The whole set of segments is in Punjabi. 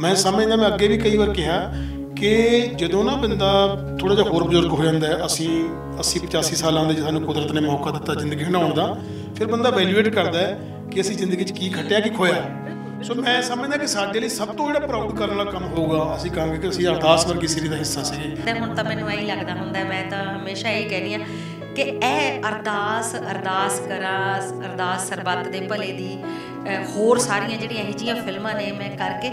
ਮੈਂ ਸਮਝਦਾ ਮੈਂ ਅੱਗੇ ਵੀ ਕਈ ਵਾਰ ਕਿਹਾ ਕਿ ਜਦੋਂ ਨਾ ਬੰਦਾ ਥੋੜਾ ਜਿਹਾ ਹੋਰ ਬਜ਼ੁਰਗ ਹੋ ਜਾਂਦਾ ਹੈ ਅਸੀਂ 80 85 ਸਾਲਾਂ ਦੇ ਸਾਨੂੰ ਕੁਦਰਤ ਨੇ ਮੌਕਾ ਦਿੱਤਾ ਜ਼ਿੰਦਗੀ ਹਣਾਉਣ ਦਾ ਫਿਰ ਬੰਦਾ ਵੈਲਿਊਏਟ ਕਰਦਾ ਹੈ ਕਿ ਅਸੀਂ ਜ਼ਿੰਦਗੀ 'ਚ ਕੀ ਖਟਿਆ ਕੀ ਖੋਇਆ ਸੋ ਮੈਂ ਸਮਝਦਾ ਕਿ ਸਾਡੇ ਲਈ ਸਭ ਤੋਂ ਜਿਹੜਾ ਪ੍ਰਾਊਡ ਕਰਨ ਵਾਲਾ ਕੰਮ ਹੋਊਗਾ ਅਸੀਂ ਕਹਾਂਗੇ ਕਿ ਅਸੀਂ ਅਰਦਾਸ ਵਰਗੀ ਸ੍ਰੀ ਦਾ ਹਿੱਸਾ ਸੀਗੇ ਤੇ ਹੁਣ ਤਾਂ ਮੈਨੂੰ ਇਹੀ ਲੱਗਦਾ ਹੁੰਦਾ ਮੈਂ ਤਾਂ ਹਮੇਸ਼ਾ ਇਹ ਕਹਿੰਦੀ ਆ ਕਿ ਇਹ ਅਰਦਾਸ ਅਰਦਾਸ ਕਰਾਂ ਅਰਦਾਸ ਸਰਬੱਤ ਦੇ ਭਲੇ ਦੀ ਹੋਰ ਸਾਰੀਆਂ ਜਿਹੜੀਆਂ ਇਹ ਜੀਆਂ ਫਿਲਮਾਂ ਨੇ ਮੈਂ ਕਰਕੇ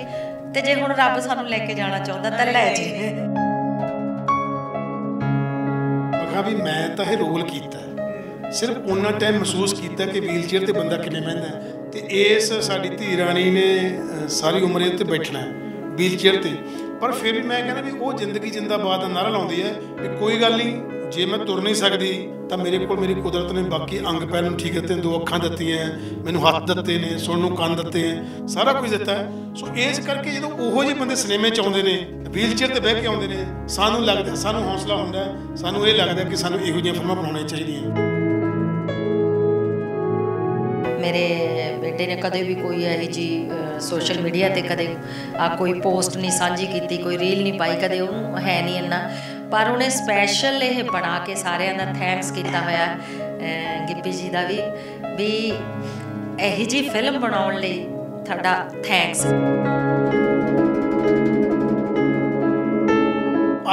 ਤੇ ਜੇ ਹੁਣ ਰੱਬ ਸਾਨੂੰ ਲੈ ਕੇ ਜਾਣਾ ਚਾਹੁੰਦਾ ਤਾਂ ਲੈ ਜੀ ਮਖਾ ਵੀ ਮੈਂ ਤਾਂ ਇਹ ਰੋਲ ਕੀਤਾ ਸਿਰਫ ਉਹਨਾਂ ਟਾਈਮ ਮਹਿਸੂਸ ਕੀਤਾ ਕਿ ਵੀਲਚੇਅਰ ਤੇ ਬੰਦਾ ਕਿਵੇਂ ਬਹਿੰਦਾ ਤੇ ਇਸ ਸਾਡੀ ਧੀ ਰਾਣੀ ਨੇ ਸਾਰੀ ਉਮਰ ਇੱਥੇ ਬੈਠਣਾ ਵੀਲਚੇਅਰ ਤੇ ਪਰ ਫਿਰ ਵੀ ਮੈਂ ਕਹਿੰਦਾ ਵੀ ਉਹ ਜ਼ਿੰਦਗੀ ਜਿੰਦਾਬਾਦ ਦਾ ਨਾਰਾ ਲਾਉਂਦੀ ਹੈ ਵੀ ਕੋਈ ਗੱਲ ਨਹੀਂ ਜੇ ਮੈਂ ਤੁਰ ਨਹੀਂ ਸਕਦੀ ਤਾਂ ਮੇਰੇ ਕੋਲ ਮੇਰੀ ਕੁਦਰਤ ਨੇ ਬਾਕੀ ਅੰਗ ਪੈਰ ਨੂੰ ਠੀਕ ਦਿੱਤੇ ਦੋ ਅੱਖਾਂ ਦਿੱਤੀਆਂ ਮੈਨੂੰ ਹੱਥ ਦਿੱਤੇ ਨੇ ਸੁਣ ਨੂੰ ਕੰਨ ਦਿੱਤੇ ਹੈ ਸਾਰਾ ਕੁਝ ਦਿੱਤਾ ਸੋ ਇਸ ਕਰਕੇ ਜਦੋਂ ਉਹੋ ਜਿਹੇ ਬੰਦੇ ਸਿਨੇਮੇ ਚ ਆਉਂਦੇ ਨੇ ਵੀਲਚੇਅਰ ਤੇ ਬਹਿ ਕੇ ਆਉਂਦੇ ਨੇ ਸਾਨੂੰ ਲੱਗਦਾ ਸਾਨੂੰ ਹੌਸਲਾ ਹੁੰਦਾ ਸਾਨੂੰ ਇਹ ਲੱਗਦਾ ਕਿ ਸਾਨੂੰ ਇਹੋ ਜਿਹੀਆਂ ਫਿਲਮਾਂ ਬਣਾਉਣੀਆਂ ਚਾਹੀਦੀਆਂ ਮੇਰੇ ਬੇਟੇ ਨੇ ਕਦੇ ਵੀ ਕੋਈ ਇਹੋ ਜੀ ਸੋਸ਼ਲ ਮੀਡੀਆ ਤੇ ਕਦੇ ਆ ਕੋਈ ਪੋਸਟ ਨਹੀਂ ਸਾਂਝੀ ਕੀਤੀ ਕੋਈ ਰੀਲ ਨਹੀਂ ਪਾਈ ਕਦੇ ਉਹਨੂੰ ਹੈ ਨਹੀਂ ਇੰਨਾ ਪਰ ਉਹਨੇ ਸਪੈਸ਼ਲ ਇਹ ਬਣਾ ਕੇ ਸਾਰਿਆਂ ਦਾ ਥੈਂਕਸ ਕੀਤਾ ਹੋਇਆ ਗਿੱਪੀ ਜੀ ਦਾ ਵੀ ਵੀ ਇਹੋ ਜੀ ਫਿਲਮ ਬਣਾਉਣ ਲਈ ਤੁਹਾਡਾ ਥੈਂਕਸ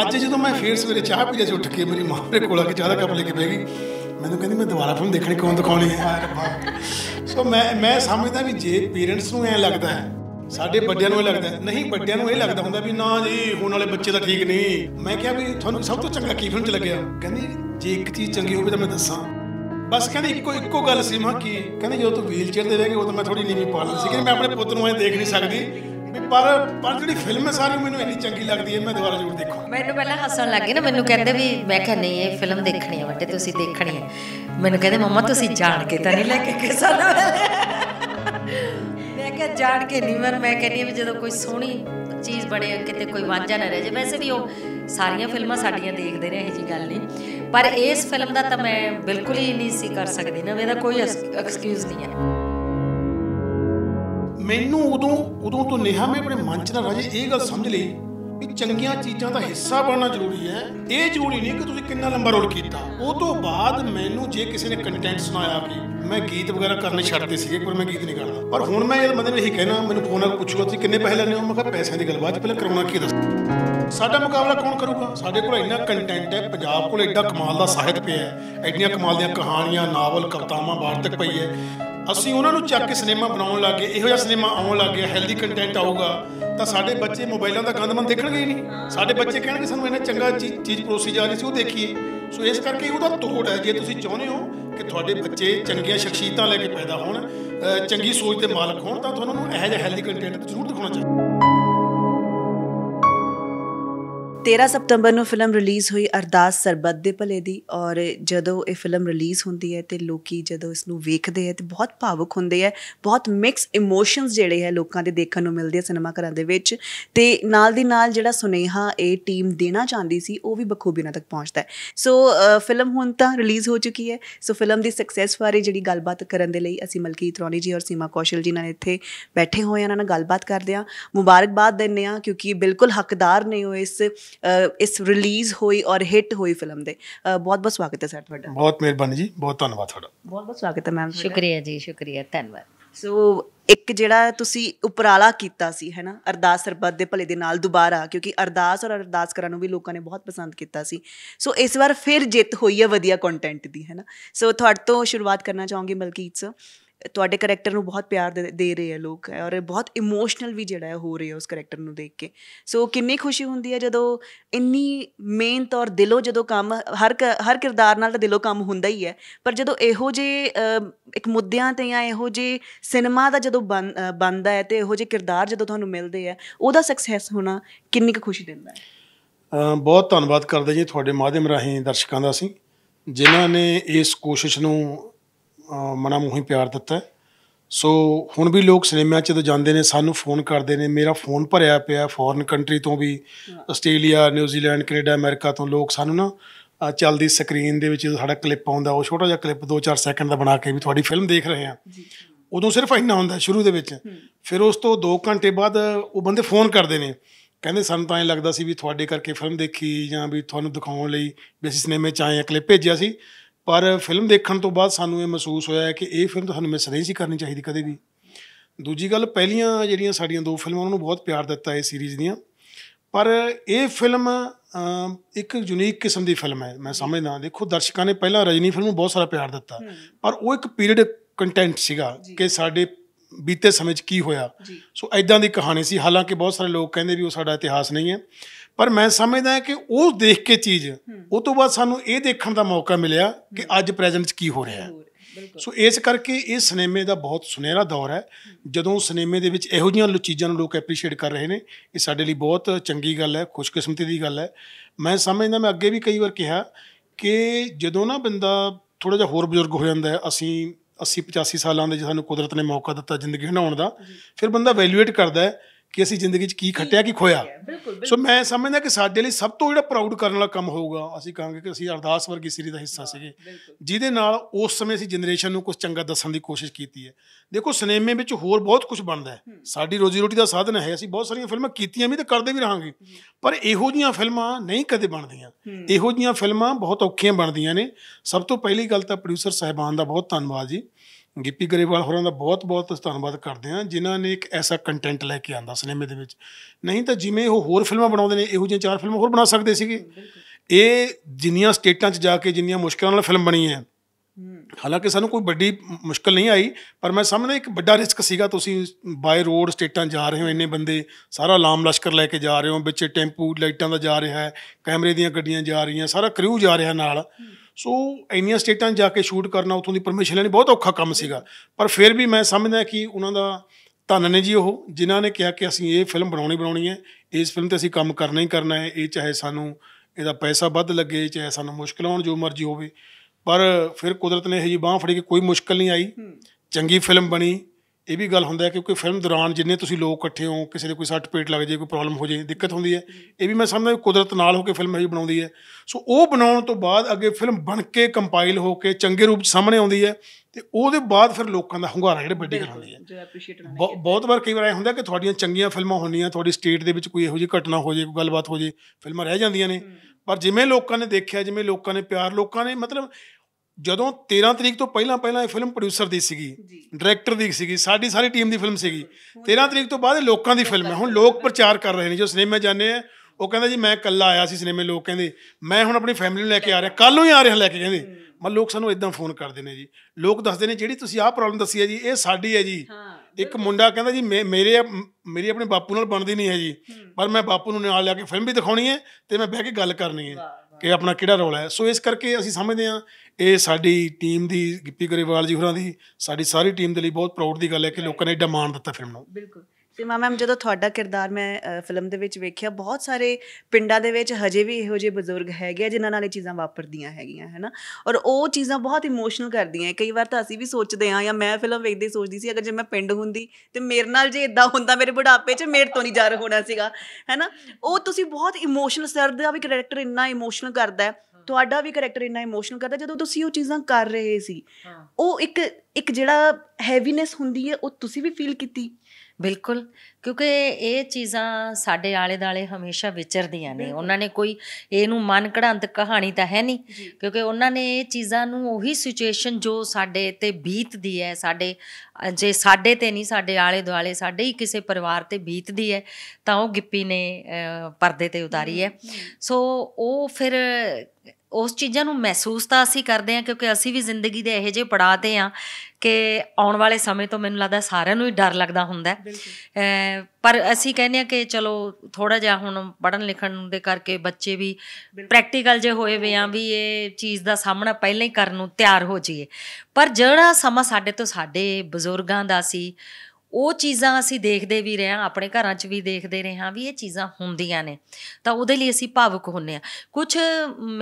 ਅੱਜ ਜਦੋਂ ਮੈਂ ਫੇਰ ਸਵੇਰੇ ਚਾਹ ਪੀ ਕੇ ਉੱਠ ਕੇ ਮੇਰੀ ਮਾਂ ਦੇ ਕੋਲ ਆ ਕੇ ਚਾਹ ਦਾ ਕੱਪ ਲੈ ਕੇ ਬਹਿ ਗਈ ਮੈਨੂੰ ਕਹਿੰਦੀ ਮੈਂ ਦੁਬਾਰਾ ਫਿਲਮ ਦੇਖਣੀ ਕੌਣ ਦਿਖਾਉਣੀ ਹੈ ਸੋ ਮੈਂ ਮੈਂ ਸਮਝਦਾ ਵੀ ਜੇ ਪੇਰੈਂਟਸ ਨੂੰ ਐ ਲੱਗਦਾ ਹੈ ਸਾਡੇ ਵੱਡਿਆਂ ਨੂੰ ਇਹ ਲੱਗਦਾ ਨਹੀਂ ਵੱਡਿਆਂ ਨੂੰ ਇਹ ਲੱਗਦਾ ਹੁੰਦਾ ਵੀ ਨਾ ਜੀ ਹੁਣ ਵਾਲੇ ਬੱਚੇ ਤਾਂ ਠੀਕ ਨਹੀਂ ਮੈਂ ਕਿਹਾ ਵੀ ਤੁਹਾਨੂੰ ਸਭ ਤੋਂ ਚੰਗਾ ਕੀ ਫਿਲਮ ਚ ਲੱਗਿਆ ਕਹਿੰਦੀ ਜੇ ਇੱਕ ਚੀਜ਼ ਚੰਗੀ ਹੋਵੇ ਤਾਂ ਮੈਂ ਦੱਸਾਂ ਬਸ ਕਹਿੰਦੀ ਇੱਕੋ ਇੱਕੋ ਗੱਲ ਸੀ ਮਾਂ ਕੀ ਕਹਿੰਦੀ ਜੋ ਤੂੰ ਵੀਲ ਚੇਅਰ ਤੇ ਰਹਿ ਗਈ ਉਹ ਤਾਂ ਮੈਂ ਥੋੜੀ ਨੀਵੀਂ ਪਾ ਲਈ ਸੀ ਕਿ ਮੈਂ ਆਪਣੇ ਪੁੱਤ ਨੂੰ ਐ ਦੇਖ ਨਹੀਂ ਸਕਦੀ ਵੀ ਪਰ ਪਰ ਜਿਹੜੀ ਫਿਲਮ ਹੈ ਸਾਰੀ ਮੈਨੂੰ ਇੰਨੀ ਚੰਗੀ ਲੱਗਦੀ ਹੈ ਮੈਂ ਦੁਬਾਰਾ ਜ਼ਰੂਰ ਦੇਖਾਂ ਮੈਨੂੰ ਪਹਿਲਾਂ ਹੱਸਣ ਲੱਗੇ ਨਾ ਮੈਨੂੰ ਕਹਿੰਦੇ ਵੀ ਮੈਂ ਕਿਹਾ ਨਹੀਂ ਇਹ ਫਿਲਮ ਦੇਖਣੀ ਹੈ ਵੱਡੇ ਤੁਸੀਂ ਦੇਖਣੀ ਹੈ ਮੈਨੂੰ ਕਹਿੰਦੇ ਮੰਮਾ ਤੁਸੀਂ ਜਾਣ ਕੇ ਤਾਂ ਨਹੀਂ ਲੈ ਕੇ ਕਿਸਾ ਨਾ ਮੈਂ ਕਿਹਾ ਜਾਣ ਕੇ ਨਹੀਂ ਮੈਂ ਮੈਂ ਕਹਿੰਦੀ ਵੀ ਜਦੋਂ ਕੋਈ ਸੋਹਣੀ ਚੀਜ਼ ਬਣੇ ਕਿਤੇ ਕੋਈ ਵਾਂਝਾ ਨਾ ਰਹਿ ਜੇ ਵੈਸੇ ਵੀ ਉਹ ਸਾਰੀਆਂ ਫਿਲਮਾਂ ਸਾਡੀਆਂ ਦੇਖਦੇ ਨੇ ਇਹ ਜੀ ਗੱਲ ਨਹੀਂ ਪਰ ਇਸ ਫਿਲਮ ਦਾ ਤਾਂ ਮੈਂ ਬਿਲਕੁਲ ਹੀ ਨਹੀਂ ਸੀ ਕਰ ਸਕਦੀ ਨਾ ਮੇਰਾ ਕੋਈ ਐਕਸਕਿਊਜ਼ ਨਹੀਂ ਹੈ ਮੈਨੂੰ ਉਦੋਂ ਉਦੋਂ ਤੋਂ ਨੇਹਾ ਮੈਂ ਆਪਣੇ ਮਨ 'ਚ ਨਾ ਰਾਜੇ ਇਹ ਗੱਲ ਸਮਝ ਲਈ ਕਿ ਚੰਗੀਆਂ ਚੀਜ਼ਾਂ ਦਾ ਹਿੱਸਾ ਬਣਨਾ ਜ਼ਰੂਰੀ ਹੈ ਇਹ ਜ਼ਰੂਰੀ ਨਹੀਂ ਕਿ ਤੁਸੀਂ ਕਿੰਨਾ ਲੰਬਾ ਰੋਲ ਕੀਤਾ ਉਹ ਤੋਂ ਬਾਅਦ ਮੈਨੂੰ ਜੇ ਕਿਸੇ ਨੇ ਕੰਟੈਂਟ ਸੁਣਾਇਆ ਕਿ ਮੈਂ ਗੀਤ ਵਗੈਰਾ ਕਰਨੇ ਛੱਡਦੇ ਸੀਗੇ ਪਰ ਮੈਂ ਗੀਤ ਨਹੀਂ ਕਰਦਾ ਪਰ ਹੁਣ ਮੈਂ ਇਹ ਮਤਲਬ ਇਹੀ ਕਹਿਣਾ ਮੈਨੂੰ ਫੋਨ ਆ ਪੁੱਛੋ ਤੁਸੀਂ ਕਿੰਨੇ ਪੈਸੇ ਲੈਣੇ ਹੋ ਮੈਂ ਕਿਹਾ ਪੈਸਿਆਂ ਦੀ ਗੱਲਬਾਤ ਪਹਿਲਾਂ ਕਰਾਉਣਾ ਕੀ ਦੱਸ ਸਾਡਾ ਮੁਕਾਬਲਾ ਕੌਣ ਕਰੂਗਾ ਸਾਡੇ ਕੋਲ ਇੰਨਾ ਕੰਟੈਂਟ ਹੈ ਪੰਜਾਬ ਕੋਲ ਐਡਾ ਕਮਾਲ ਦਾ ਸਾਹਿਤ ਪਿਆ ਹੈ ਐਡੀਆਂ ਕਮਾਲ ਦੀਆਂ ਕਹਾਣੀਆਂ ਨਾਵਲ ਕਵਤਾਵਾਂ ਤੱਕ ਪਈ ਹੈ ਅਸੀਂ ਉਹਨਾਂ ਨੂੰ ਚੱਕ ਕੇ ਸਿਨੇਮਾ ਬਣਾਉਣ ਲੱਗੇ ਇਹੋ ਜਿਹਾ ਸਿਨੇਮਾ ਆਉਣ ਗਿਆ ਹੈਲਦੀ ਕੰਟੈਂਟ ਆਊਗਾ ਤਾਂ ਸਾਡੇ ਬੱਚੇ ਮੋਬਾਈਲਾਂ ਦਾ ਗੰਦਮਨ ਦੇਖਣਗੇ ਹੀ ਨਹੀਂ ਸਾਡੇ ਬੱਚੇ ਕਹਿਣਗੇ ਸਾਨੂੰ ਇਹਨਾਂ ਚੰਗਾ ਚੀਜ਼ ਪਰੋਸੀ ਜਾ ਰਹੀ ਸੀ ਉਹ ਦੇਖੀਏ ਸੋ ਇਸ ਕਰਕੇ ਉਹਦਾ ਤੋੜ ਹੈ ਜੇ ਤੁਸੀਂ ਚਾਹੁੰਦੇ ਹੋ ਕਿ ਤੁਹਾਡੇ ਬੱਚੇ ਚੰਗੀਆਂ ਸ਼ਖਸੀਅਤਾਂ ਲੈ ਕੇ ਪੈਦਾ ਹੋਣ ਚੰਗੀ ਸੋਚ ਦੇ ਮਾਲਕ ਹੋਣ ਤਾਂ ਤੁਹਾਨੂੰ ਇਹੋ ਜਿਹਾ ਹੈਲਦੀ ਕੰਟੈਂਟ ਜ਼ਰੂਰ ਦਿਖਾਉਣਾ ਚਾਹੀਦਾ 13 ਸਤੰਬਰ ਨੂੰ ਫਿਲਮ ਰਿਲੀਜ਼ ਹੋਈ ਅਰਦਾਸ ਸਰਬੱਤ ਦੇ ਭਲੇ ਦੀ ਔਰ ਜਦੋਂ ਇਹ ਫਿਲਮ ਰਿਲੀਜ਼ ਹੁੰਦੀ ਹੈ ਤੇ ਲੋਕੀ ਜਦੋਂ ਇਸ ਨੂੰ ਵੇਖਦੇ ਆ ਤੇ ਬਹੁਤ ਭਾਵੁਕ ਹੁੰਦੇ ਆ ਬਹੁਤ ਮਿਕਸ ਇਮੋਸ਼ਨਸ ਜਿਹੜੇ ਹੈ ਲੋਕਾਂ ਦੇ ਦੇਖਣ ਨੂੰ ਮਿਲਦੇ ਆ ਸਿਨੇਮਾ ਘਰਾਂ ਦੇ ਵਿੱਚ ਤੇ ਨਾਲ ਦੀ ਨਾਲ ਜਿਹੜਾ ਸੁਨੇਹਾ ਇਹ ਟੀਮ ਦੇਣਾ ਚਾਹੁੰਦੀ ਸੀ ਉਹ ਵੀ ਬਖੂਬੀ ਨਾਲ ਤੱਕ ਪਹੁੰਚਦਾ ਹੈ ਸੋ ਫਿਲਮ ਹੁਣ ਤਾਂ ਰਿਲੀਜ਼ ਹੋ ਚੁੱਕੀ ਹੈ ਸੋ ਫਿਲਮ ਦੀ ਸਕਸੈਸ ਬਾਰੇ ਜਿਹੜੀ ਗੱਲਬਾਤ ਕਰਨ ਦੇ ਲਈ ਅਸੀਂ ਮਲਕੀਤ ਰੌਣੀ ਜੀ ਔਰ ਸੀਮਾ ਕੌਸ਼ਲ ਜੀ ਨਾਲ ਇੱਥੇ ਬੈਠੇ ਹੋਏ ਇਹਨਾਂ ਨਾਲ ਗੱਲਬਾਤ ਕਰਦੇ ਆ ਮੁਬਾਰਕਬਾਦ ਦਿੰਨੇ ਆ ਕਿਉਂਕਿ ਬਿਲਕੁਲ ਹੱਕਦਾਰ ਨਹੀਂ ਹੋਏ ਇਸ ਇਸ ਰਿਲੀਜ਼ ਹੋਈ ਔਰ ਹਿੱਟ ਹੋਈ ਫਿਲਮ ਦੇ ਬਹੁਤ ਬਹੁਤ ਸਵਾਗਤ ਹੈ ਸਰ ਤੁਹਾਡਾ ਬਹੁਤ ਮਿਹਰਬਾਨੀ ਜੀ ਬਹੁਤ ਧੰਨਵਾਦ ਤੁਹਾਡਾ ਬਹੁਤ ਬਹੁਤ ਸਵਾਗਤ ਹੈ ਮੈਮ ਸ਼ੁਕਰੀਆ ਜੀ ਸ਼ੁਕਰੀਆ ਧੰਨਵਾਦ ਸੋ ਇੱਕ ਜਿਹੜਾ ਤੁਸੀਂ ਉਪਰਾਲਾ ਕੀਤਾ ਸੀ ਹੈਨਾ ਅਰਦਾਸ ਸਰਬੱਤ ਦੇ ਭਲੇ ਦੇ ਨਾਲ ਦੁਬਾਰਾ ਕਿਉਂਕਿ ਅਰਦਾਸ ਔਰ ਅਰਦਾਸ ਕਰਨ ਨੂੰ ਵੀ ਲੋਕਾਂ ਨੇ ਬਹੁਤ ਪਸੰਦ ਕੀਤਾ ਸੀ ਸੋ ਇਸ ਵਾਰ ਫਿਰ ਜਿੱਤ ਹੋਈ ਹੈ ਵਧੀਆ ਕੰਟੈਂਟ ਦੀ ਹੈਨਾ ਸੋ ਤੁਹਾਡੇ ਤੋਂ ਸ਼ੁਰੂਆਤ ਕਰਨਾ ਚਾਹਾਂਗੀ ਮਲਕੀਤ ਸਰ ਤੁਹਾਡੇ ਕੈਰੈਕਟਰ ਨੂੰ ਬਹੁਤ ਪਿਆਰ ਦੇ ਰਹੇ ਆ ਲੋਕ ਔਰ ਬਹੁਤ ਇਮੋਸ਼ਨਲ ਵੀ ਜਿਹੜਾ ਹੈ ਹੋ ਰਹੇ ਆ ਉਸ ਕੈਰੈਕਟਰ ਨੂੰ ਦੇਖ ਕੇ ਸੋ ਕਿੰਨੀ ਖੁਸ਼ੀ ਹੁੰਦੀ ਹੈ ਜਦੋਂ ਇੰਨੀ ਮਿਹਨਤ ਔਰ ਦਿਲੋਂ ਜਦੋਂ ਕੰਮ ਹਰ ਹਰ ਕਿਰਦਾਰ ਨਾਲ ਤਾਂ ਦਿਲੋਂ ਕੰਮ ਹੁੰਦਾ ਹੀ ਹੈ ਪਰ ਜਦੋਂ ਇਹੋ ਜੇ ਇੱਕ ਮੁੱਦਿਆਂ ਤੇ ਜਾਂ ਇਹੋ ਜੇ ਸਿਨੇਮਾ ਦਾ ਜਦੋਂ ਬਣਦਾ ਹੈ ਤੇ ਇਹੋ ਜੇ ਕਿਰਦਾਰ ਜਦੋਂ ਤੁਹਾਨੂੰ ਮਿਲਦੇ ਆ ਉਹਦਾ ਸਕਸੈਸ ਹੋਣਾ ਕਿੰਨੀ ਕੁ ਖੁਸ਼ੀ ਦਿੰਦਾ ਹੈ ਬਹੁਤ ਧੰਨਵਾਦ ਕਰਦੇ ਜੀ ਤੁਹਾਡੇ ਮਾਧਿਅਮ ਰਾਹੀਂ ਦਰਸ਼ਕਾਂ ਦਾ ਸੀ ਜਿਨ੍ਹਾਂ ਨੇ ਇਸ ਕੋਸ਼ਿਸ਼ ਨੂੰ ਮਨਾ ਮੂੰਹੀ ਪਿਆਰ ਦਿੱਤਾ ਸੋ ਹੁਣ ਵੀ ਲੋਕ ਸਿਨੇਮਾ 'ਚ ਜਦੋਂ ਜਾਂਦੇ ਨੇ ਸਾਨੂੰ ਫੋਨ ਕਰਦੇ ਨੇ ਮੇਰਾ ਫੋਨ ਭਰਿਆ ਪਿਆ ਫੋਰਨ ਕੰਟਰੀ ਤੋਂ ਵੀ ਆਸਟ੍ਰੇਲੀਆ ਨਿਊਜ਼ੀਲੈਂਡ ਕੈਨੇਡਾ ਅਮਰੀਕਾ ਤੋਂ ਲੋਕ ਸਾਨੂੰ ਨਾ ਚੱਲਦੀ ਸਕਰੀਨ ਦੇ ਵਿੱਚ ਜਦੋਂ ਸਾਡਾ ਕਲਿੱਪ ਆਉਂਦਾ ਉਹ ਛੋਟਾ ਜਿਹਾ ਕਲਿੱਪ 2-4 ਸੈਕਿੰਡ ਦਾ ਬਣਾ ਕੇ ਵੀ ਤੁਹਾਡੀ ਫਿਲਮ ਦੇਖ ਰਹੇ ਆ ਉਦੋਂ ਸਿਰਫ ਇੰਨਾ ਹੁੰਦਾ ਸ਼ੁਰੂ ਦੇ ਵਿੱਚ ਫਿਰ ਉਸ ਤੋਂ 2 ਘੰਟੇ ਬਾਅਦ ਉਹ ਬੰਦੇ ਫੋਨ ਕਰਦੇ ਨੇ ਕਹਿੰਦੇ ਸਾਨੂੰ ਤਾਂ ਐ ਲੱਗਦਾ ਸੀ ਵੀ ਤੁਹਾਡੇ ਕਰਕੇ ਫਿਲਮ ਦੇਖੀ ਜਾਂ ਵੀ ਤੁਹਾਨੂੰ ਦਿਖਾਉਣ ਲਈ ਵੀ ਅਸੀਂ ਸਿਨੇਮੇ 'ਚ ਆਏ ਆ ਕਲਿੱਪ ਭੇਜਿਆ ਸੀ ਪਰ ਫਿਲਮ ਦੇਖਣ ਤੋਂ ਬਾਅਦ ਸਾਨੂੰ ਇਹ ਮਹਿਸੂਸ ਹੋਇਆ ਕਿ ਇਹ ਫਿਲਮ ਤੁਹਾਨੂੰ ਮਿਸ ਨਹੀਂ ਸੀ ਕਰਨੀ ਚਾਹੀਦੀ ਕਦੇ ਵੀ ਦੂਜੀ ਗੱਲ ਪਹਿਲੀਆਂ ਜਿਹੜੀਆਂ ਸਾਡੀਆਂ ਦੋ ਫਿਲਮਾਂ ਉਹਨਾਂ ਨੂੰ ਬਹੁਤ ਪਿਆਰ ਦਿੱਤਾ ਇਹ ਸੀਰੀਜ਼ ਦੀਆਂ ਪਰ ਇਹ ਫਿਲਮ ਇੱਕ ਯੂਨੀਕ ਕਿਸਮ ਦੀ ਫਿਲਮ ਹੈ ਮੈਂ ਸਮਝਦਾ ਦੇਖੋ ਦਰਸ਼ਕਾਂ ਨੇ ਪਹਿਲਾਂ ਰਜਨੀ ਫਿਲਮ ਨੂੰ ਬਹੁਤ ਸਾਰਾ ਪਿਆਰ ਦਿੱਤਾ ਪਰ ਉਹ ਇੱਕ ਪੀਰੀਅਡ ਕੰਟੈਂਟ ਸੀਗਾ ਕਿ ਸਾਡੇ ਬੀਤੇ ਸਮੇਂ 'ਚ ਕੀ ਹੋਇਆ ਸੋ ਐਦਾਂ ਦੀ ਕਹਾਣੀ ਸੀ ਹਾਲਾਂਕਿ ਬਹੁਤ ਸਾਰੇ ਲੋਕ ਕਹਿੰਦੇ ਵੀ ਉਹ ਸਾਡਾ ਇਤਿਹਾਸ ਨਹੀਂ ਹੈ ਪਰ ਮੈਂ ਸਮਝਦਾ ਕਿ ਉਹ ਦੇਖ ਕੇ ਚੀਜ਼ ਉਹ ਤੋਂ ਬਾਅਦ ਸਾਨੂੰ ਇਹ ਦੇਖਣ ਦਾ ਮੌਕਾ ਮਿਲਿਆ ਕਿ ਅੱਜ ਪ੍ਰੈਜ਼ੈਂਟ 'ਚ ਕੀ ਹੋ ਰਿਹਾ ਹੈ ਸੋ ਇਸ ਕਰਕੇ ਇਹ ਸਿਨੇਮੇ ਦਾ ਬਹੁਤ ਸੁਨਹਿਰਾ ਦੌਰ ਹੈ ਜਦੋਂ ਸਿਨੇਮੇ ਦੇ ਵਿੱਚ ਇਹੋ ਜਿਹੀਆਂ ਚੀਜ਼ਾਂ ਨੂੰ ਲੋਕ ਐਪਰੀਸ਼ੀਏਟ ਕਰ ਰਹੇ ਨੇ ਇਹ ਸਾਡੇ ਲਈ ਬਹੁਤ ਚੰਗੀ ਗੱਲ ਹੈ ਖੁਸ਼ਕਿਸਮਤੀ ਦੀ ਗੱਲ ਹੈ ਮੈਂ ਸਮਝਦਾ ਮੈਂ ਅੱਗੇ ਵੀ ਕਈ ਵਾਰ ਕਿਹਾ ਕਿ ਜਦੋਂ ਨਾ ਬੰਦਾ ਥੋੜਾ ਜਿਹਾ ਹੋਰ ਬਜ਼ੁਰਗ ਹੋ ਜਾਂਦਾ ਹੈ ਅਸੀਂ 80 85 ਸਾਲਾਂ ਦੇ ਜੇ ਸਾਨੂੰ ਕੁਦਰਤ ਨੇ ਮੌਕਾ ਦਿੱਤਾ ਜ਼ਿੰਦਗੀ ਹਣਾਉਣ ਦਾ ਫਿਰ ਬੰਦਾ ਵੈਲਿਊਏਟ ਕਰਦਾ ਹੈ ਕਿ ਅਸੀਂ ਜ਼ਿੰਦਗੀ 'ਚ ਕੀ ਖੱਟਿਆ ਕੀ ਖੋਇਆ ਸੋ ਮੈਂ ਸਮਝਦਾ ਕਿ ਸਾਡੇ ਲਈ ਸਭ ਤੋਂ ਜਿਹੜਾ ਪ੍ਰਾਊਡ ਕਰਨ ਵਾਲਾ ਕੰਮ ਹੋਊਗਾ ਅਸੀਂ ਕਹਾਂਗੇ ਕਿ ਅਸੀਂ ਅਰਦਾਸ ਵਰਗੀ ਸ੍ਰੀ ਦਾ ਹਿੱਸਾ ਸੀਗੇ ਜਿਹਦੇ ਨਾਲ ਉਸ ਸਮੇਂ ਅਸੀਂ ਜਨਰੇਸ਼ਨ ਨੂੰ ਕੁਝ ਚੰਗਾ ਦੱਸਣ ਦੀ ਕੋਸ਼ਿਸ਼ ਕੀਤੀ ਹੈ ਦੇਖੋ ਸਿਨੇਮੇ ਵਿੱਚ ਹੋਰ ਬਹੁਤ ਕੁਝ ਬਣਦਾ ਹੈ ਸਾਡੀ ਰੋਜ਼ੀ ਰੋਟੀ ਦਾ ਸਾਧਨ ਹੈ ਅਸੀਂ ਬਹੁਤ ਸਾਰੀਆਂ ਫਿਲਮਾਂ ਕੀਤੀਆਂ ਵੀ ਤੇ ਕਰਦੇ ਵੀ ਰਹਾਂਗੇ ਪਰ ਇਹੋ ਜੀਆਂ ਫਿਲਮਾਂ ਨਹੀਂ ਕਦੇ ਬਣਦੀਆਂ ਇਹੋ ਜੀਆਂ ਫਿਲਮਾਂ ਬਹੁਤ ਔਖੀਆਂ ਬਣਦੀਆਂ ਨੇ ਸਭ ਤੋਂ ਪਹਿਲੀ ਗੱਲ ਤਾਂ ਪ੍ਰੋਡਿਊਸਰ ਸਹਿਬਾਨ ਦਾ ਬਹੁਤ ਧੰਨਵਾਦ ਜੀ ਗਿੱਪੀ ਗਰੇਵਾਲ ਹੋਰਾਂ ਦਾ ਬਹੁਤ-ਬਹੁਤ ਧੰਨਵਾਦ ਕਰਦੇ ਹਾਂ ਜਿਨ੍ਹਾਂ ਨੇ ਇੱਕ ਐਸਾ ਕੰਟੈਂਟ ਲੈ ਕੇ ਆਂਦਾ ਸਿਨੇਮੇ ਦੇ ਵਿੱਚ ਨਹੀਂ ਤਾਂ ਜਿਵੇਂ ਉਹ ਹੋਰ ਫਿਲਮਾਂ ਬਣਾਉਂਦੇ ਨੇ ਇਹੋ ਜਿਹੀਆਂ ਚਾਰ ਫਿਲਮ ਹੋਰ ਬਣਾ ਸਕਦੇ ਸੀਗੇ ਇਹ ਜਿੰਨੀਆਂ ਸਟੇਟਾਂ 'ਚ ਜਾ ਕੇ ਜਿੰਨੀਆਂ ਮੁਸ਼ਕਲਾਂ ਨਾਲ ਫਿਲਮ ਬਣੀ ਹੈ ਹਾਲਾਂਕਿ ਸਾਨੂੰ ਕੋਈ ਵੱਡੀ ਮੁਸ਼ਕਲ ਨਹੀਂ ਆਈ ਪਰ ਮੈਂ ਸਮਝਦਾ ਇੱਕ ਵੱਡਾ ਰਿਸਕ ਸੀਗਾ ਤੁਸੀਂ ਬਾਈ ਰੋਡ ਸਟੇਟਾਂ ਜਾ ਰਹੇ ਹੋ ਇੰਨੇ ਬੰਦੇ ਸਾਰਾ ਲਾਮ ਲਸ਼ਕਰ ਲੈ ਕੇ ਜਾ ਰਹੇ ਹੋ ਵਿੱਚ ਟੈਂਪੂ ਲਾਈਟਾਂ ਦਾ ਜਾ ਰਿਹਾ ਹੈ ਕੈਮਰੇ ਦੀਆਂ ਗੱਡੀਆਂ ਜਾ ਰਹੀਆਂ ਸਾਰਾ ਕ੍ਰਿਊ ਜਾ ਰਿਹਾ ਨਾਲ ਸੋ ਇੰਨੀਆਂ ਸਟੇਟਾਂ ਜਾ ਕੇ ਸ਼ੂਟ ਕਰਨਾ ਉਥੋਂ ਦੀ ਪਰਮਿਸ਼ਨ ਲੈਣੀ ਬਹੁਤ ਔਖਾ ਕੰਮ ਸੀਗਾ ਪਰ ਫਿਰ ਵੀ ਮੈਂ ਸਮਝਦਾ ਕਿ ਉਹਨਾਂ ਦਾ ਧੰਨ ਨੇ ਜੀ ਉਹ ਜਿਨ੍ਹਾਂ ਨੇ ਕਿਹਾ ਕਿ ਅਸੀਂ ਇਹ ਫਿਲਮ ਬਣਾਉਣੀ ਬਣਾਉਣੀ ਹੈ ਇਸ ਫਿਲਮ ਤੇ ਅਸੀਂ ਕੰਮ ਕਰਨਾ ਹੀ ਕਰਨਾ ਹੈ ਇਹ ਚਾਹੇ ਸਾਨੂੰ ਇਹਦਾ ਪੈਸਾ ਵੱਧ ਲੱਗੇ ਚਾਹੇ ਸਾਨੂੰ ਮੁਸ਼ਕਲ ਆਉਣ ਜੋ ਮਰਜ਼ੀ ਹੋਵੇ ਪਰ ਫਿਰ ਕੁਦਰਤ ਨੇ ਇਹ ਜੀ ਬਾਹ ਫੜੀ ਕਿ ਕੋਈ ਮੁਸ਼ਕਲ ਨਹੀਂ ਆਈ ਚੰਗੀ ਫਿਲਮ ਬਣੀ ਇਹ ਵੀ ਗੱਲ ਹੁੰਦਾ ਕਿ ਕੋਈ ਫਿਲਮ ਦੌਰਾਨ ਜਿੰਨੇ ਤੁਸੀਂ ਲੋਕ ਇਕੱਠੇ ਹੋ ਕਿਸੇ ਦੇ ਕੋਈ ਸੱਟ ਪੇਟ ਲੱਗ ਜੇ ਕੋਈ ਪ੍ਰੋਬਲਮ ਹੋ ਜੇ ਦਿੱਕਤ ਹੁੰਦੀ ਹੈ ਇਹ ਵੀ ਮੈਂ ਸਮਝਦਾ ਕੁਦਰਤ ਨਾਲ ਹੋ ਕੇ ਫਿਲਮ ਹੈ ਬਣਾਉਂਦੀ ਹੈ ਸੋ ਉਹ ਬਣਾਉਣ ਤੋਂ ਬਾਅਦ ਅੱਗੇ ਫਿਲਮ ਬਣ ਕੇ ਕੰਪਾਈਲ ਹੋ ਕੇ ਚੰਗੇ ਰੂਪ ਸਾਹਮਣੇ ਆਉਂਦੀ ਹੈ ਤੇ ਉਹਦੇ ਬਾਅਦ ਫਿਰ ਲੋਕਾਂ ਦਾ ਹੰਗਾਰਾ ਜਿਹੜੇ ਵੱਡੇ ਹੁੰਦੀ ਹੈ ਬਹੁਤ ਵਾਰ ਕਈ ਵਾਰ ਇਹ ਹੁੰਦਾ ਕਿ ਤੁਹਾਡੀਆਂ ਚੰਗੀਆਂ ਫਿਲਮਾਂ ਹੁੰਦੀਆਂ ਤੁਹਾਡੀ ਸਟੇਟ ਦੇ ਵਿੱਚ ਕੋਈ ਇਹੋ ਜਿਹੀ ਘਟਨਾ ਹੋ ਜੇ ਕੋਈ ਗੱਲਬਾਤ ਹੋ ਜੇ ਫਿਲਮਾਂ ਰਹਿ ਜਾਂਦੀਆਂ ਨੇ ਪਰ ਜਿਵੇਂ ਲੋਕਾਂ ਨੇ ਦੇਖਿਆ ਜਿਵੇਂ ਲੋਕਾਂ ਨੇ ਪਿਆਰ ਲੋਕਾਂ ਨੇ ਮਤਲਬ ਜਦੋਂ 13 ਤਰੀਕ ਤੋਂ ਪਹਿਲਾਂ ਪਹਿਲਾਂ ਇਹ ਫਿਲਮ ਪ੍ਰੋਡਿਊਸਰ ਦੀ ਸੀਗੀ ਡਾਇਰੈਕਟਰ ਦੀ ਸੀਗੀ ਸਾਡੀ ਸਾਰੀ ਟੀਮ ਦੀ ਫਿਲਮ ਸੀਗੀ 13 ਤਰੀਕ ਤੋਂ ਬਾਅਦ ਲੋਕਾਂ ਦੀ ਫਿਲਮ ਹੈ ਹੁਣ ਲੋਕ ਪ੍ਰਚਾਰ ਕਰ ਰਹੇ ਨੇ ਜੋ ਸਿਨੇਮੇ ਜਾਣੇ ਆ ਉਹ ਕਹਿੰਦਾ ਜੀ ਮੈਂ ਇਕੱਲਾ ਆਇਆ ਸੀ ਸਿਨੇਮੇ ਲੋਕ ਕਹਿੰਦੇ ਮੈਂ ਹੁਣ ਆਪਣੀ ਫੈਮਿਲੀ ਨੂੰ ਲੈ ਕੇ ਆ ਰਿਹਾ ਕੱਲ ਨੂੰ ਹੀ ਆ ਰਿਹਾ ਲੈ ਕੇ ਕਹਿੰਦੇ ਮਨ ਲੋਕ ਸਾਨੂੰ ਇਦਾਂ ਫੋਨ ਕਰਦੇ ਨੇ ਜੀ ਲੋਕ ਦੱਸਦੇ ਨੇ ਜਿਹੜੀ ਤੁਸੀਂ ਆਹ ਪ੍ਰੋਬਲਮ ਦੱਸੀ ਹੈ ਜੀ ਇਹ ਸਾਡੀ ਹੈ ਜੀ ਇੱਕ ਮੁੰਡਾ ਕਹਿੰਦਾ ਜੀ ਮੇਰੇ ਮੇਰੀ ਆਪਣੇ ਬਾਪੂ ਨਾਲ ਬਣਦੀ ਨਹੀਂ ਹੈ ਜੀ ਪਰ ਮੈਂ ਬਾਪੂ ਨੂੰ ਨਾਲ ਲਿਆ ਕੇ ਫਿਲਮ ਵੀ ਦਿਖਾਉਣੀ ਹੈ ਤੇ ਮੈਂ ਬਹਿ ਕੇ ਗੱਲ ਕਰਨੀ ਹੈ ਕਿ ਆਪਣਾ ਕਿਹੜਾ ਰੋਲ ਹੈ ਸੋ ਇਸ ਕਰਕੇ ਅਸੀਂ ਸਮਝਦੇ ਹਾਂ ਇਹ ਸਾਡੀ ਟੀਮ ਦੀ ਗਿੱਪੀ ਗਰੇਵਾਲ ਜੀ ਹੋਰਾਂ ਦੀ ਸਾਡੀ ਸਾਰੀ ਟੀਮ ਦੇ ਲਈ ਬਹੁਤ ਪ੍ਰਾਊਡ ਦੀ ਗੱਲ ਹੈ ਕਿ ਲੋਕਾਂ ਨੇ ਮਾਣ ਦਿੱਤਾ ਫਿਲਮ ਨੂੰ ਬਿਲਕੁਲ ਸੀਮਾ ਮੈਮ ਜਦੋਂ ਤੁਹਾਡਾ ਕਿਰਦਾਰ ਮੈਂ ਫਿਲਮ ਦੇ ਵਿੱਚ ਵੇਖਿਆ ਬਹੁਤ ਸਾਰੇ ਪਿੰਡਾਂ ਦੇ ਵਿੱਚ ਹਜੇ ਵੀ ਇਹੋ ਜਿਹੇ ਬਜ਼ੁਰਗ ਹੈਗੇ ਆ ਜਿਨ੍ਹਾਂ ਨਾਲ ਇਹ ਚੀਜ਼ਾਂ ਵਾਪਰਦੀਆਂ ਹੈਗੀਆਂ ਹੈਨਾ ਔਰ ਉਹ ਚੀਜ਼ਾਂ ਬਹੁਤ ਇਮੋਸ਼ਨਲ ਕਰਦੀਆਂ ਕਈ ਵਾਰ ਤਾਂ ਅਸੀਂ ਵੀ ਸੋਚਦੇ ਆ ਜਾਂ ਮੈਂ ਫਿਲਮ ਵੇਖਦੀ ਸੋਚਦੀ ਸੀ ਅਗਰ ਜੇ ਮੈਂ ਪਿੰਡ ਹੁੰਦੀ ਤੇ ਮੇਰੇ ਨਾਲ ਜੇ ਇਦਾਂ ਹੁੰਦਾ ਮੇਰੇ ਬੁਢਾਪੇ 'ਚ ਮੇਰੇ ਤੋਂ ਨਹੀਂ ਜਾਰ ਹੋਣਾ ਸੀਗਾ ਹੈਨਾ ਉਹ ਤੁਸੀਂ ਬਹੁਤ ਇਮੋਸ਼ਨਲ ਸਰਦ ਦਾ ਵੀ ਕੈਰੈਕਟਰ ਇੰਨਾ ਇਮੋਸ਼ਨਲ ਕਰਦਾ ਹੈ ਤੁਹਾਡਾ ਵੀ ਕੈਰੈਕਟਰ ਇੰਨਾ ਇਮੋਸ਼ਨਲ ਕਰਦਾ ਜਦੋਂ ਤੁਸੀਂ ਉਹ ਚੀਜ਼ਾਂ ਕਰ ਰਹੇ ਸੀ ਉਹ ਇੱਕ ਇੱਕ ਜਿਹੜਾ ਹੈਵੀਨੈਸ ਹੁੰਦੀ ਹੈ ਉਹ ਤੁਸੀਂ ਵੀ ਫੀਲ ਕੀਤੀ ਬਿਲਕੁਲ ਕਿਉਂਕਿ ਇਹ ਚੀਜ਼ਾਂ ਸਾਡੇ ਆਲੇ-ਦਾਲੇ ਹਮੇਸ਼ਾ ਵਿਚਰਦੀਆਂ ਨੇ ਉਹਨਾਂ ਨੇ ਕੋਈ ਇਹਨੂੰ ਮਨ ਕਢੰਤ ਕਹਾਣੀ ਤਾਂ ਹੈ ਨਹੀਂ ਕਿਉਂਕਿ ਉਹਨਾਂ ਨੇ ਇਹ ਚੀਜ਼ਾਂ ਨੂੰ ਉਹੀ ਸਿਚੁਏਸ਼ਨ ਜੋ ਸਾਡੇ ਤੇ ਬੀਤਦੀ ਹੈ ਸਾਡੇ ਜੇ ਸਾਡੇ ਤੇ ਨਹੀਂ ਸਾਡੇ ਆਲੇ-ਦੁਆਲੇ ਸਾਡੇ ਹੀ ਕਿਸੇ ਪਰਿਵਾਰ ਤੇ ਬੀਤਦੀ ਹੈ ਤਾਂ ਉਹ ਗਿੱਪੀ ਨੇ ਪਰਦੇ ਤੇ ਉਤਾਰੀ ਹੈ ਸੋ ਉਹ ਫਿਰ ਉਸ ਚੀਜ਼ਾਂ ਨੂੰ ਮਹਿਸੂਸ ਤਾਂ ਅਸੀਂ ਕਰਦੇ ਹਾਂ ਕਿਉਂਕਿ ਅਸੀਂ ਵੀ ਜ਼ਿੰਦਗੀ ਦੇ ਇਹੋ ਜਿਹੇ ਪੜਾਅ ਤੇ ਆ ਕਿ ਆਉਣ ਵਾਲੇ ਸਮੇਂ ਤੋਂ ਮੈਨੂੰ ਲੱਗਦਾ ਸਾਰਿਆਂ ਨੂੰ ਹੀ ਡਰ ਲੱਗਦਾ ਹੁੰਦਾ ਹੈ ਪਰ ਅਸੀਂ ਕਹਿੰਦੇ ਆ ਕਿ ਚਲੋ ਥੋੜਾ ਜਿਹਾ ਹੁਣ ਪੜਨ ਲਿਖਣ ਦੇ ਕਰਕੇ ਬੱਚੇ ਵੀ ਪ੍ਰੈਕਟੀਕਲ ਜੇ ਹੋਏ ਵੇ ਆ ਵੀ ਇਹ ਚੀਜ਼ ਦਾ ਸਾਹਮਣਾ ਪਹਿਲਾਂ ਹੀ ਕਰਨ ਨੂੰ ਤਿਆਰ ਹੋ ਜਾਈਏ ਪਰ ਜਿਹੜਾ ਸਮਾਂ ਸਾਡੇ ਤੋਂ ਸਾਡੇ ਬਜ਼ੁਰਗਾਂ ਦਾ ਸੀ ਉਹ ਚੀਜ਼ਾਂ ਅਸੀਂ ਦੇਖਦੇ ਵੀ ਰਹੇ ਹਾਂ ਆਪਣੇ ਘਰਾਂ 'ਚ ਵੀ ਦੇਖਦੇ ਰਹੇ ਹਾਂ ਵੀ ਇਹ ਚੀਜ਼ਾਂ ਹੁੰਦੀਆਂ ਨੇ ਤਾਂ ਉਹਦੇ ਲਈ ਅਸੀਂ ਭਾਵੁਕ ਹੁੰਨੇ ਆ ਕੁਝ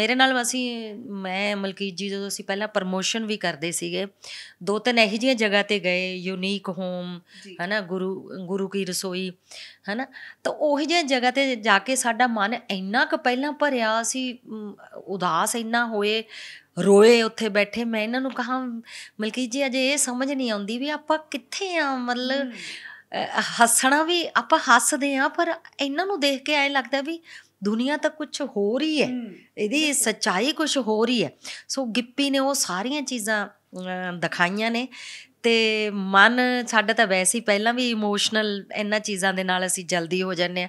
ਮੇਰੇ ਨਾਲ ਅਸੀਂ ਮੈਂ ਮਲਕੀਤ ਜੀ ਜਦੋਂ ਅਸੀਂ ਪਹਿਲਾਂ ਪ੍ਰਮੋਸ਼ਨ ਵੀ ਕਰਦੇ ਸੀਗੇ ਦੋ ਤਿੰਨ ਇਹੋ ਜਿਹੀਆਂ ਜਗ੍ਹਾ ਤੇ ਗਏ ਯੂਨੀਕ ਹੋਮ ਹਨਾ ਗੁਰੂ ਗੁਰੂ ਕੀ ਰਸੋਈ ਹਨਾ ਤਾਂ ਉਹੋ ਜਿਹੀਆਂ ਜਗ੍ਹਾ ਤੇ ਜਾ ਕੇ ਸਾਡਾ ਮਨ ਇੰਨਾ ਕੁ ਪਹਿਲਾਂ ਭਰਿਆ ਸੀ ਉਦਾਸ ਇੰਨਾ ਹੋਏ ਰੋਏ ਉੱਥੇ ਬੈਠੇ ਮੈਂ ਇਹਨਾਂ ਨੂੰ ਕਹਾ ਮਲਕੀ ਜੀ ਅਜੇ ਇਹ ਸਮਝ ਨਹੀਂ ਆਉਂਦੀ ਵੀ ਆਪਾਂ ਕਿੱਥੇ ਆ ਮਤਲਬ ਹੱਸਣਾ ਵੀ ਆਪਾਂ ਹੱਸਦੇ ਆ ਪਰ ਇਹਨਾਂ ਨੂੰ ਦੇਖ ਕੇ ਐ ਲੱਗਦਾ ਵੀ ਦੁਨੀਆ ਤਾਂ ਕੁਝ ਹੋਰ ਹੀ ਹੈ ਇਹਦੀ ਸੱਚਾਈ ਕੁਝ ਹੋਰ ਹੀ ਹੈ ਸੋ ਗਿੱਪੀ ਨੇ ਉਹ ਸਾਰੀਆਂ ਚੀਜ਼ਾਂ ਦਿਖਾਈਆਂ ਨੇ ਤੇ ਮਨ ਸਾਡਾ ਤਾਂ ਵੈਸੇ ਹੀ ਪਹਿਲਾਂ ਵੀ ਇਮੋਸ਼ਨਲ ਇਹਨਾਂ ਚੀਜ਼ਾਂ ਦੇ ਨਾਲ ਅਸੀਂ ਜਲਦੀ ਹੋ ਜਾਂਦੇ ਆ